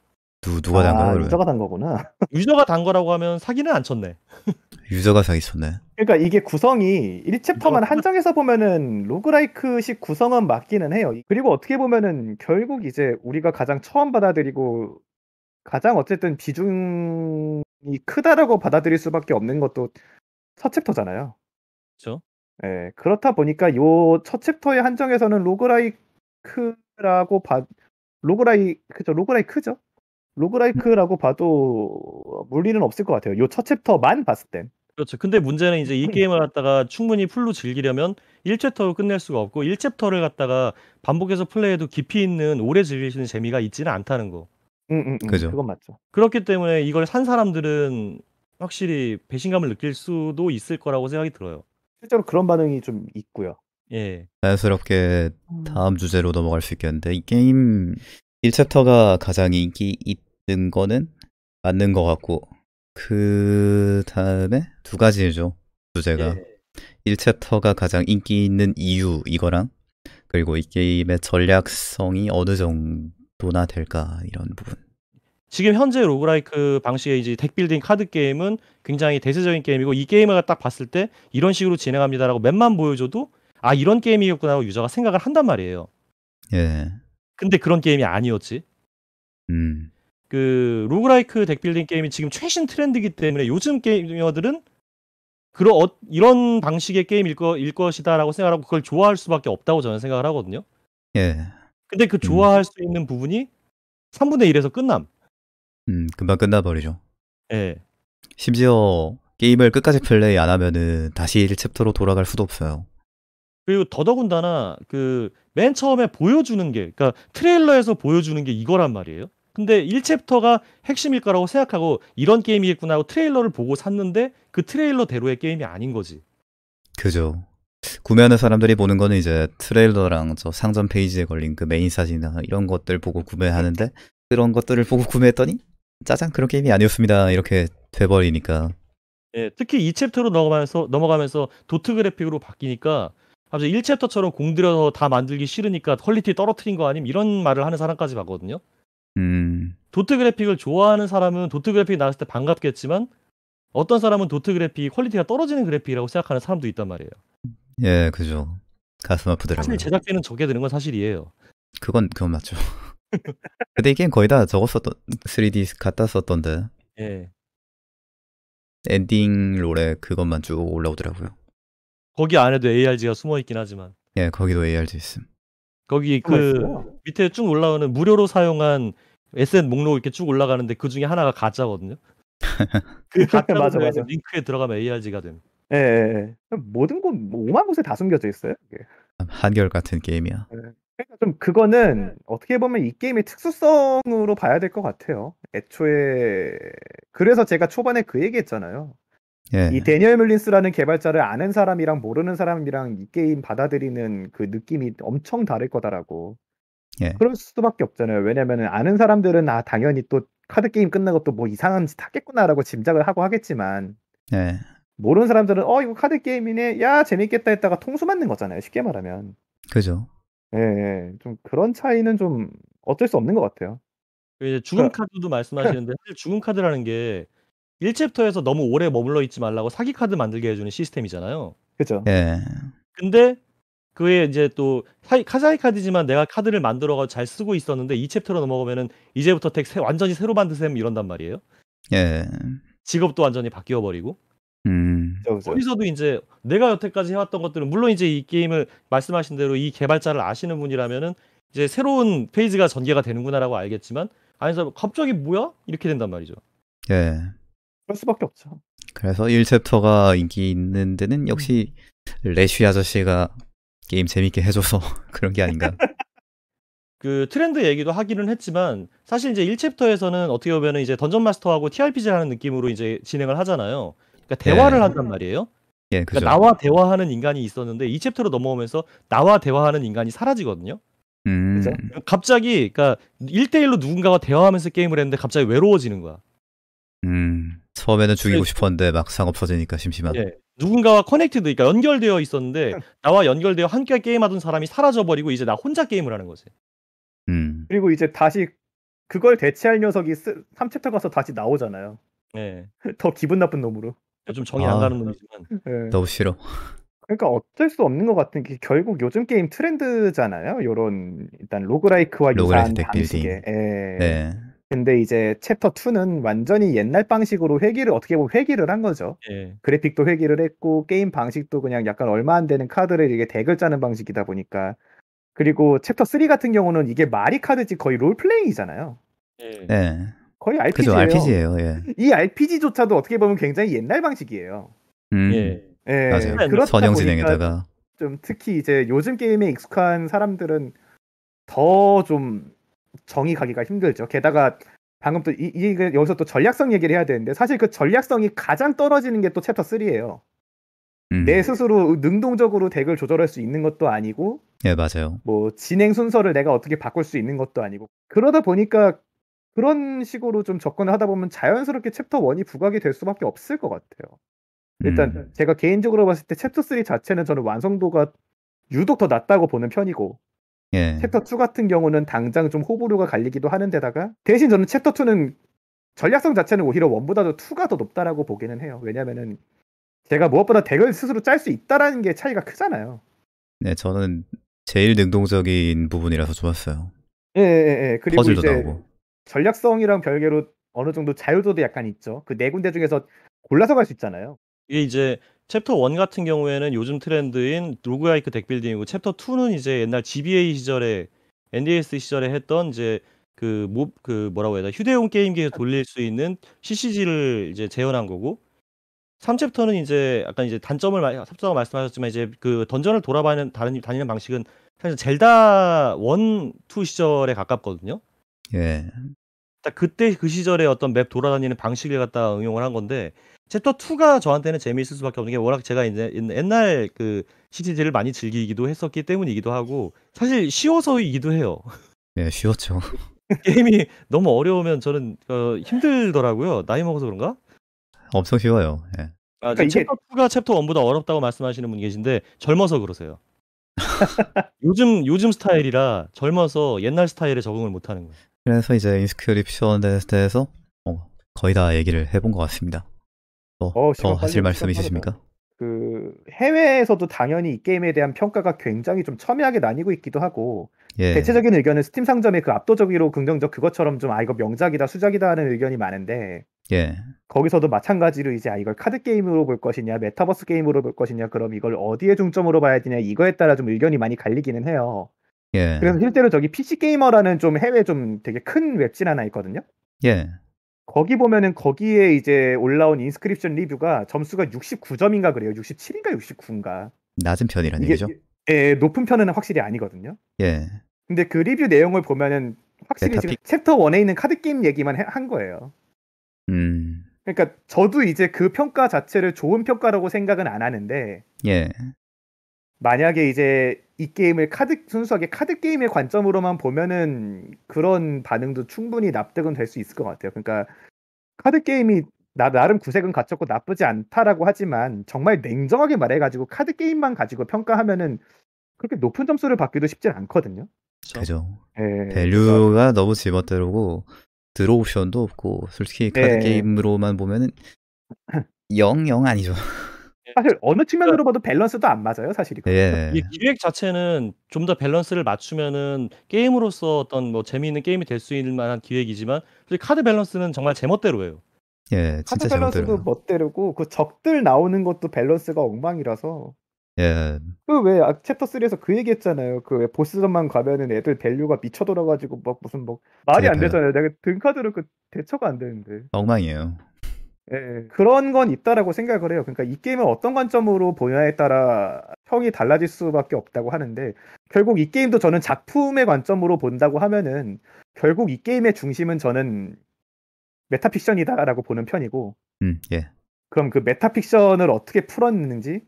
누, 누가 아, 단 거예요? 유저가 단 거구나. 유저가 단 거라고 하면 사기는 안 쳤네. 유저가 사기 쳤네. 그러니까 이게 구성이 1챕터만 뭐? 한정해서 보면은 로그라이크식 구성은 맞기는 해요. 그리고 어떻게 보면은 결국 이제 우리가 가장 처음 받아들이고 가장 어쨌든 비중이 크다라고 받아들일 수밖에 없는 것도 첫 챕터잖아요. 그렇죠. 예, 그렇다 보니까 요첫 챕터의 한정에서는 로그라이크 로그라이크라고 봐 로그라이 그죠 로그라이크죠 로그라이크라고 봐도 물리는 없을 것 같아요. 요 첫 챕터만 봤을 땐. 그렇죠. 근데 문제는 이제 이 음. 게임을 갖다가 충분히 풀로 즐기려면 1챕터로 끝낼 수가 없고 1챕터를 갖다가 반복해서 플레이해도 깊이 있는 오래 즐길 수 있는 재미가 있지는 않다는 거. 음, 음, 음. 그죠. 그건 맞죠. 그렇기 때문에 이걸 산 사람들은 확실히 배신감을 느낄 수도 있을 거라고 생각이 들어요. 실제로 그런 반응이 좀 있고요. 예. 자연스럽게 음. 다음 주제로 넘어갈 수 있겠는데 이 게임 1챕터가 가장 인기 있는 거는 맞는 것 같고 그 다음에 두 가지죠 주제가 예. 1챕터가 가장 인기 있는 이유 이거랑 그리고 이 게임의 전략성이 어느 정도나 될까 이런 부분 지금 현재 로그라이크 방식의 이제 덱 빌딩 카드 게임은 굉장히 대세적인 게임이고 이 게임을 딱 봤을 때 이런 식으로 진행합니다라고 맵만 보여줘도 아 이런 게임이었구나 하고 유저가 생각을 한단 말이에요. 예. 근데 그런 게임이 아니었지. 음. 그 로그라이크 덱빌딩 게임이 지금 최신 트렌드이기 때문에 요즘 게이머들은 그런 어, 이런 방식의 게임일 거, 일 것이다라고 생각하고 그걸 좋아할 수밖에 없다고 저는 생각을 하거든요. 예. 근데 그 음. 좋아할 음. 수 있는 부분이 3분의 1에서 끝남. 음, 금방 끝나버리죠. 예. 심지어 게임을 끝까지 플레이 안 하면은 다시 1챕터로 돌아갈 수도 없어요. 그리고 더더군다나 그 맨 처음에 보여주는 게 그러니까 트레일러에서 보여주는 게 이거란 말이에요. 근데 1챕터가 핵심일 거라고 생각하고 이런 게임이겠구나 하고 트레일러를 보고 샀는데 그 트레일러대로의 게임이 아닌 거지. 그죠. 구매하는 사람들이 보는 거는 이제 트레일러랑 저 상점 페이지에 걸린 그 메인 사진이나 이런 것들 보고 구매하는데 그런 것들을 보고 구매했더니 짜잔 그런 게임이 아니었습니다 이렇게 돼버리니까 예, 특히 2 챕터로 넘어가면서 넘어가면서 도트 그래픽으로 바뀌니까 하면서 1챕터처럼 공들여서 다 만들기 싫으니까 퀄리티 떨어뜨린 거 아님 이런 말을 하는 사람까지 봤거든요. 음. 도트 그래픽을 좋아하는 사람은 도트 그래픽이 나왔을 때 반갑겠지만 어떤 사람은 도트 그래픽이 퀄리티가 떨어지는 그래픽이라고 생각하는 사람도 있단 말이에요. 예, 그죠. 가슴 아프더라고요. 사실 제작비는 적게 드는 건 사실이에요. 그건 그건 맞죠. 근데 이 게임 거의 다 적었었던 3D 갖다 썼던데. 예. 엔딩 롤에 그것만 쭉 올라오더라고요. 거기 안에도 ARG가 숨어 있긴 하지만. 예, 거기도 ARG 있음. 거기 그 있어요? 밑에 쭉 올라오는 무료로 사용한 SN 목록 이렇게 쭉 올라가는데 그 중에 하나가 가짜거든요. 그 가짜 맞아, 맞아. 링크에 들어가면 ARG가 됨. 예, 예, 예. 모든 곳, 뭐 오만 곳에 다 숨겨져 있어요. 이게. 한결 같은 게임이야. 예. 그러니까 좀 그거는 어떻게 보면 이 게임의 특수성으로 봐야 될 것 같아요. 애초에 그래서 제가 초반에 그 얘기했잖아요. 예. 이 데니얼 뮬린스라는 개발자를 아는 사람이랑 모르는 사람이랑 이 게임 받아들이는 그 느낌이 엄청 다를 거다라고. 예. 그럴 수밖에 없잖아요. 왜냐면 아는 사람들은 아 당연히 또 카드 게임 끝나고 또 뭐 이상한 짓 하겠구나라고 짐작을 하고 하겠지만 예. 모르는 사람들은 어 이거 카드 게임이네 야 재밌겠다 했다가 통수 맞는 거잖아요. 쉽게 말하면. 그죠. 예, 예. 좀 그런 차이는 좀 어쩔 수 없는 것 같아요. 그 이제 죽은 그러니까 카드도 말씀하시는데 사실 죽은 카드라는 게 1챕터에서 너무 오래 머물러 있지 말라고 사기 카드 만들게 해주는 시스템이잖아요. 그렇죠. 예. 근데 그에 이제 또 카자이 카드지만 내가 카드를 만들어가 잘 쓰고 있었는데 2 챕터로 넘어가면은 이제부터 덱 새, 완전히 새로 만드셈 이런단 말이에요. 예. 직업도 완전히 바뀌어 버리고. 음. 거기서도 이제 내가 여태까지 해왔던 것들은 물론 이제 이 게임을 말씀하신 대로 이 개발자를 아시는 분이라면은 이제 새로운 페이지가 전개가 되는구나라고 알겠지만 아니서 갑자기 뭐야 이렇게 된단 말이죠. 예. 그럴 수밖에 없죠. 그래서 1챕터가 인기 있는 데는 역시 음. 레쉬 아저씨가 게임 재밌게 해줘서 그런 게 아닌가. 그 트렌드 얘기도 하기는 했지만 사실 이제 1챕터에서는 어떻게 보면 이제 던전 마스터하고 TRPG라는 느낌으로 이제 진행을 하잖아요. 그러니까 네. 대화를 네. 한단 말이에요. 예, 그러니까 그죠. 그러니까 나와 대화하는 인간이 있었는데 2챕터로 넘어오면서 나와 대화하는 인간이 사라지거든요. 음. 그죠? 갑자기 그러니까 1대1로 누군가와 대화하면서 게임을 했는데 갑자기 외로워지는 거야. 음. 처음에는 죽이고 네. 싶었는데 막상 없어지니까 심심하다. 예. 누군가와 커넥티드니까 그러니까 연결되어 있었는데 음. 나와 연결되어 함께 게임하던 사람이 사라져버리고 이제 나 혼자 게임을 하는 거지. 음. 그리고 이제 다시 그걸 대체할 녀석이 3챕터 가서 다시 나오잖아요. 예. 더 기분 나쁜 놈으로. 좀 정이 아, 안 가는 놈이지만. 예. 너무 싫어. 그러니까 어쩔 수 없는 것 같은 게 결국 요즘 게임 트렌드잖아요. 요런 일단 로그라이크와 로그라이크 유사한 방식의 예. 네. 근데 이제 챕터 2는 완전히 옛날 방식으로 회기를 어떻게 보면 회기를 한 거죠. 예. 그래픽도 회기를 했고 게임 방식도 그냥 약간 얼마 안 되는 카드를 이게 덱을 짜는 방식이다 보니까 그리고 챕터 3 같은 경우는 이게 말이 카드지 거의 롤플레잉이잖아요. 예. 네. 거의 RPG예요. 그죠, RPG예요. 예. 이 RPG조차도 어떻게 보면 굉장히 옛날 방식이에요. 음. 예. 예. 맞아요. 그렇다 형 진행에다가 좀 특히 이제 요즘 게임에 익숙한 사람들은 더좀 정의 가기가 힘들죠. 게다가 방금 또 이, 이, 여기서 또 전략성 얘기를 해야 되는데 사실 그 전략성이 가장 떨어지는 게 또 챕터 3예요. 음. 내 스스로 능동적으로 덱을 조절할 수 있는 것도 아니고 예 맞아요. 뭐 진행 순서를 내가 어떻게 바꿀 수 있는 것도 아니고 그러다 보니까 그런 식으로 좀 접근을 하다 보면 자연스럽게 챕터 1이 부각이 될 수밖에 없을 것 같아요. 일단 음. 제가 개인적으로 봤을 때 챕터 3 자체는 저는 완성도가 유독 더 낮다고 보는 편이고 예. 챕터 2 같은 경우는 당장 좀 호불호가 갈리기도 하는데다가 대신 저는 챕터 2는 전략성 자체는 오히려 원보다도 2가 더 높다라고 보기는 해요. 왜냐면은 제가 무엇보다 덱을 스스로 짤 수 있다라는 게 차이가 크잖아요. 네, 저는 제일 능동적인 부분이라서 좋았어요. 예, 예, 예. 예. 그리고 이제 나오고. 전략성이랑 별개로 어느 정도 자유도도 약간 있죠. 그 네 군데 중에서 골라서 갈 수 있잖아요. 이게 이제 챕터 1 같은 경우에는 요즘 트렌드인 로그라이크 덱빌딩이고 챕터 2는 이제 옛날 GBA 시절에 NDS 시절에 했던 이제 그, 모, 그 뭐라고 해야 되나 휴대용 게임기에서 돌릴 수 있는 CCG를 이제 재현한 거고 3챕터는 이제 약간 이제 단점을 삽자가 말씀하셨지만 이제 그 던전을 돌아다니는 다른 다니는 방식은 사실 젤다 1, 2 시절에 가깝거든요. 예. 딱 그때 그 시절에 어떤 맵 돌아다니는 방식을 갖다 응용을 한 건데 챕터 2가 저한테는 재미있을 수밖에 없는 게 워낙 제가 이제 옛날 그 시리즈를 많이 즐기기도 했었기 때문이기도 하고 사실 쉬워서이기도 해요. 네, 쉬웠죠. 게임이 너무 어려우면 저는 어, 힘들더라고요. 나이 먹어서 그런가? 엄청 쉬워요. 네. 아, 그러니까 이게... 챕터 2가 챕터 1보다 어렵다고 말씀하시는 분 계신데 젊어서 그러세요. 요즘 요즘 스타일이라 젊어서 옛날 스타일에 적응을 못 하는 거예요. 그래서 이제 인스크립션에 대해서 어, 거의 다 얘기를 해본 것 같습니다. 뭐, 어, 어 더 하실 말씀이십니까? 그 해외에서도 당연히 이 게임에 대한 평가가 굉장히 좀 첨예하게 나뉘고 있기도 하고 예. 대체적인 의견은 스팀 상점의 그 압도적으로 긍정적 그것처럼 좀 아 이거 명작이다 수작이다 하는 의견이 많은데 예. 거기서도 마찬가지로 이제 아 이걸 카드 게임으로 볼 것이냐 메타버스 게임으로 볼 것이냐 그럼 이걸 어디에 중점으로 봐야 되냐 이거에 따라 좀 의견이 많이 갈리기는 해요. 예. 그래서 실제로 저기 PC 게이머라는 좀 해외 좀 되게 큰 웹진 하나 있거든요. 예. 거기 보면은 거기에 이제 올라온 인스크립션 리뷰가 점수가 69점인가 그래요. 67인가 69인가. 낮은 편이라는 이게, 얘기죠. 예, 높은 편은 확실히 아니거든요. 예. 근데 그 리뷰 내용을 보면은 확실히 메타픽. 지금 챕터 1에 있는 카드 게임 얘기만 해, 한 거예요. 음. 그러니까 저도 이제 그 평가 자체를 좋은 평가라고 생각은 안 하는데 예. 만약에 이제 이 게임을 카드 순수하게 카드 게임의 관점으로만 보면은 그런 반응도 충분히 납득은 될 수 있을 것 같아요. 그러니까 카드 게임이 나, 나름 구색은 갖췄고 나쁘지 않다라고 하지만 정말 냉정하게 말해가지고 카드 게임만 가지고 평가하면은 그렇게 높은 점수를 받기도 쉽진 않거든요. 그죠. 네. 그렇죠. 예. 밸류가 너무 집어뜨리고 드로 옵션도 없고 솔직히 카드 네. 게임으로만 보면은 영영 아니죠. 예. 사실 어느 측면으로 그러니까 봐도 밸런스도 안 맞아요, 사실이. 예. 그렇죠? 이 기획 자체는 좀 더 밸런스를 맞추면은 게임으로서 어떤 뭐 재미있는 게임이 될 수 있는 만한 기획이지만 카드 밸런스는 정말 제멋대로예요. 예, 카드 밸런스도 제멋대로. 멋대로고 그 적들 나오는 것도 밸런스가 엉망이라서. 예. 그왜 아, 챕터 3에서 그 얘기했잖아요. 그 왜 보스전만 가면은 애들 밸류가 미쳐 돌아가지고 막 무슨 뭐 말이 안 되잖아요. 내가 등 카드로 그 대처가 안 되는데. 엉망이에요. 네. 그런 건 있다라고 생각을 해요. 그러니까 이 게임을 어떤 관점으로 보냐에 따라 형이 달라질 수밖에 없다고 하는데 결국 이 게임도 저는 작품의 관점으로 본다고 하면은 결국 이 게임의 중심은 저는 메타픽션이다라고 보는 편이고. 음, 예. 그럼 그 메타픽션을 어떻게 풀었는지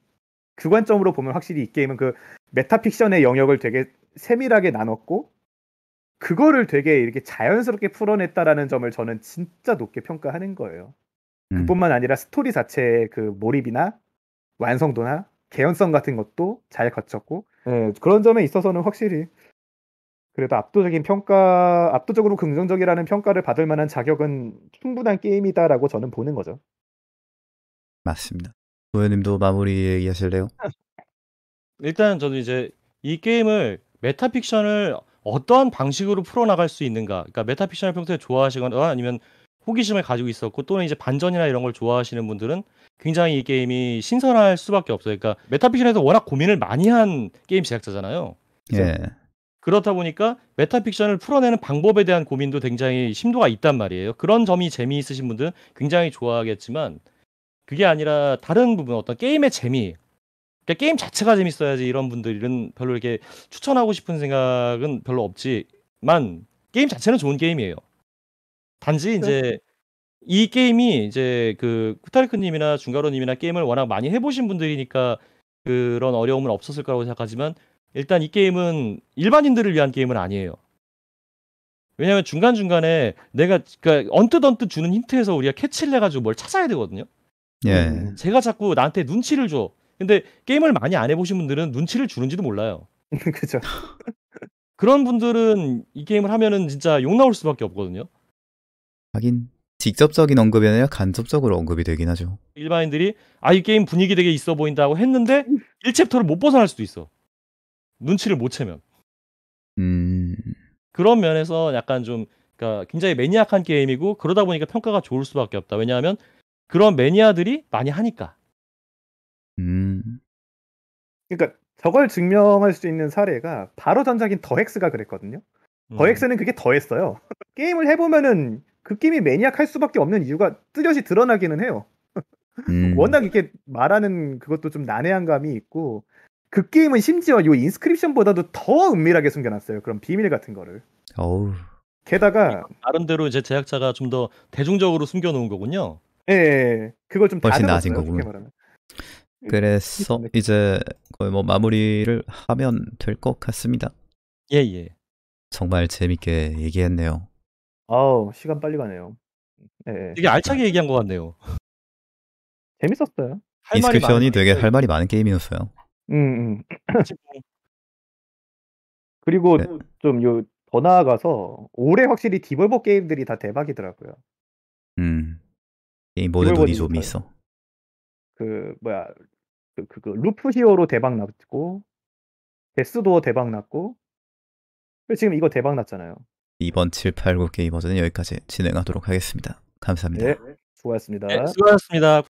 그 관점으로 보면 확실히 이 게임은 그 메타픽션의 영역을 되게 세밀하게 나눴고 그거를 되게 이렇게 자연스럽게 풀어냈다라는 점을 저는 진짜 높게 평가하는 거예요. 음. 그뿐만 아니라 스토리 자체의 그 몰입이나 완성도나 개연성 같은 것도 잘 거쳤고 예, 그런 점에 있어서는 확실히 그래도 압도적인 평가, 압도적으로 긍정적이라는 평가를 받을 만한 자격은 충분한 게임이다라고 저는 보는 거죠. 맞습니다. 도현님도 마무리 얘기하실래요? 일단 저는 이제 이 게임을 메타픽션을 어떠한 방식으로 풀어나갈 수 있는가, 그러니까 메타픽션을 평소에 좋아하시거나 아니면 호기심을 가지고 있었고 또는 이제 반전이나 이런 걸 좋아하시는 분들은 굉장히 이 게임이 신선할 수밖에 없어요. 그러니까 메타픽션에서 워낙 고민을 많이 한 게임 제작자잖아요. 예. 그렇다 보니까 메타픽션을 풀어내는 방법에 대한 고민도 굉장히 심도가 있단 말이에요. 그런 점이 재미있으신 분들은 굉장히 좋아하겠지만 그게 아니라 다른 부분 어떤 게임의 재미 그러니까 게임 자체가 재밌어야지 이런 분들은 별로 이렇게 추천하고 싶은 생각은 별로 없지만 게임 자체는 좋은 게임이에요. 단지 이제 네. 이 게임이 이제 그 쿠타르크님이나 중가로님이나 게임을 워낙 많이 해보신 분들이니까 그런 어려움은 없었을 거라고 생각하지만 일단 이 게임은 일반인들을 위한 게임은 아니에요. 왜냐하면 중간 중간에 내가 그러니까 언뜻 언뜻 주는 힌트에서 우리가 캐치를 해가지고 뭘 찾아야 되거든요. 예. 제가 자꾸 나한테 눈치를 줘. 근데 게임을 많이 안 해보신 분들은 눈치를 주는지도 몰라요. 그죠. 그런 분들은 이 게임을 하면은 진짜 욕 나올 수밖에 없거든요. 하긴 직접적인 언급이 아니라 간접적으로 언급이 되긴 하죠. 일반인들이 아 이 게임 분위기 되게 있어 보인다고 했는데 1챕터를 음. 못 벗어날 수도 있어. 눈치를 못 채면. 음. 그런 면에서 약간 좀 그러니까 굉장히 매니악한 게임이고 그러다 보니까 평가가 좋을 수밖에 없다. 왜냐하면 그런 매니아들이 많이 하니까. 음. 그러니까 저걸 증명할 수 있는 사례가 바로 전작인 더엑스가 그랬거든요. 더엑스는 음. 그게 더했어요. 게임을 해보면은 그 게임이 매니악할 수밖에 없는 이유가 뚜렷이 드러나기는 해요. 음. 워낙 이렇게 말하는 그것도 좀 난해한 감이 있고 그 게임은 심지어 요 인스크립션보다도 더 은밀하게 숨겨놨어요. 그런 비밀 같은 거를. 어우. 게다가 그러니까 나름대로 이제 제작자가 좀 더 대중적으로 숨겨놓은 거군요. 예, 예. 예. 그걸 좀 훨씬 나아진 거군요. 그래서 네. 이제 거의 뭐 마무리를 하면 될 것 같습니다. 예 예. 정말 재밌게 얘기했네요. 아우 시간 빨리 가네요. 예예. 예. 게 알차게 얘기한 것 같네요. 재밌었어요. 할 디스크션이 많은 되게 할 말이 많은 게임이었어요. 음, 음. 뭐. 그리고 네. 좀요 더 나아가서 올해 확실히 디벌버 게임들이 다 대박이더라고요. 음. 게임 모두 돈이 좀 있어. 그 뭐야 그, 그, 그루프히어로 대박 났고 데스도어 대박 났고 지금 이거 대박 났잖아요. 이번 789 게임 버전은 여기까지 진행하도록 하겠습니다. 감사합니다. 네, 수고하셨습니다. 네, 수고하셨습니다.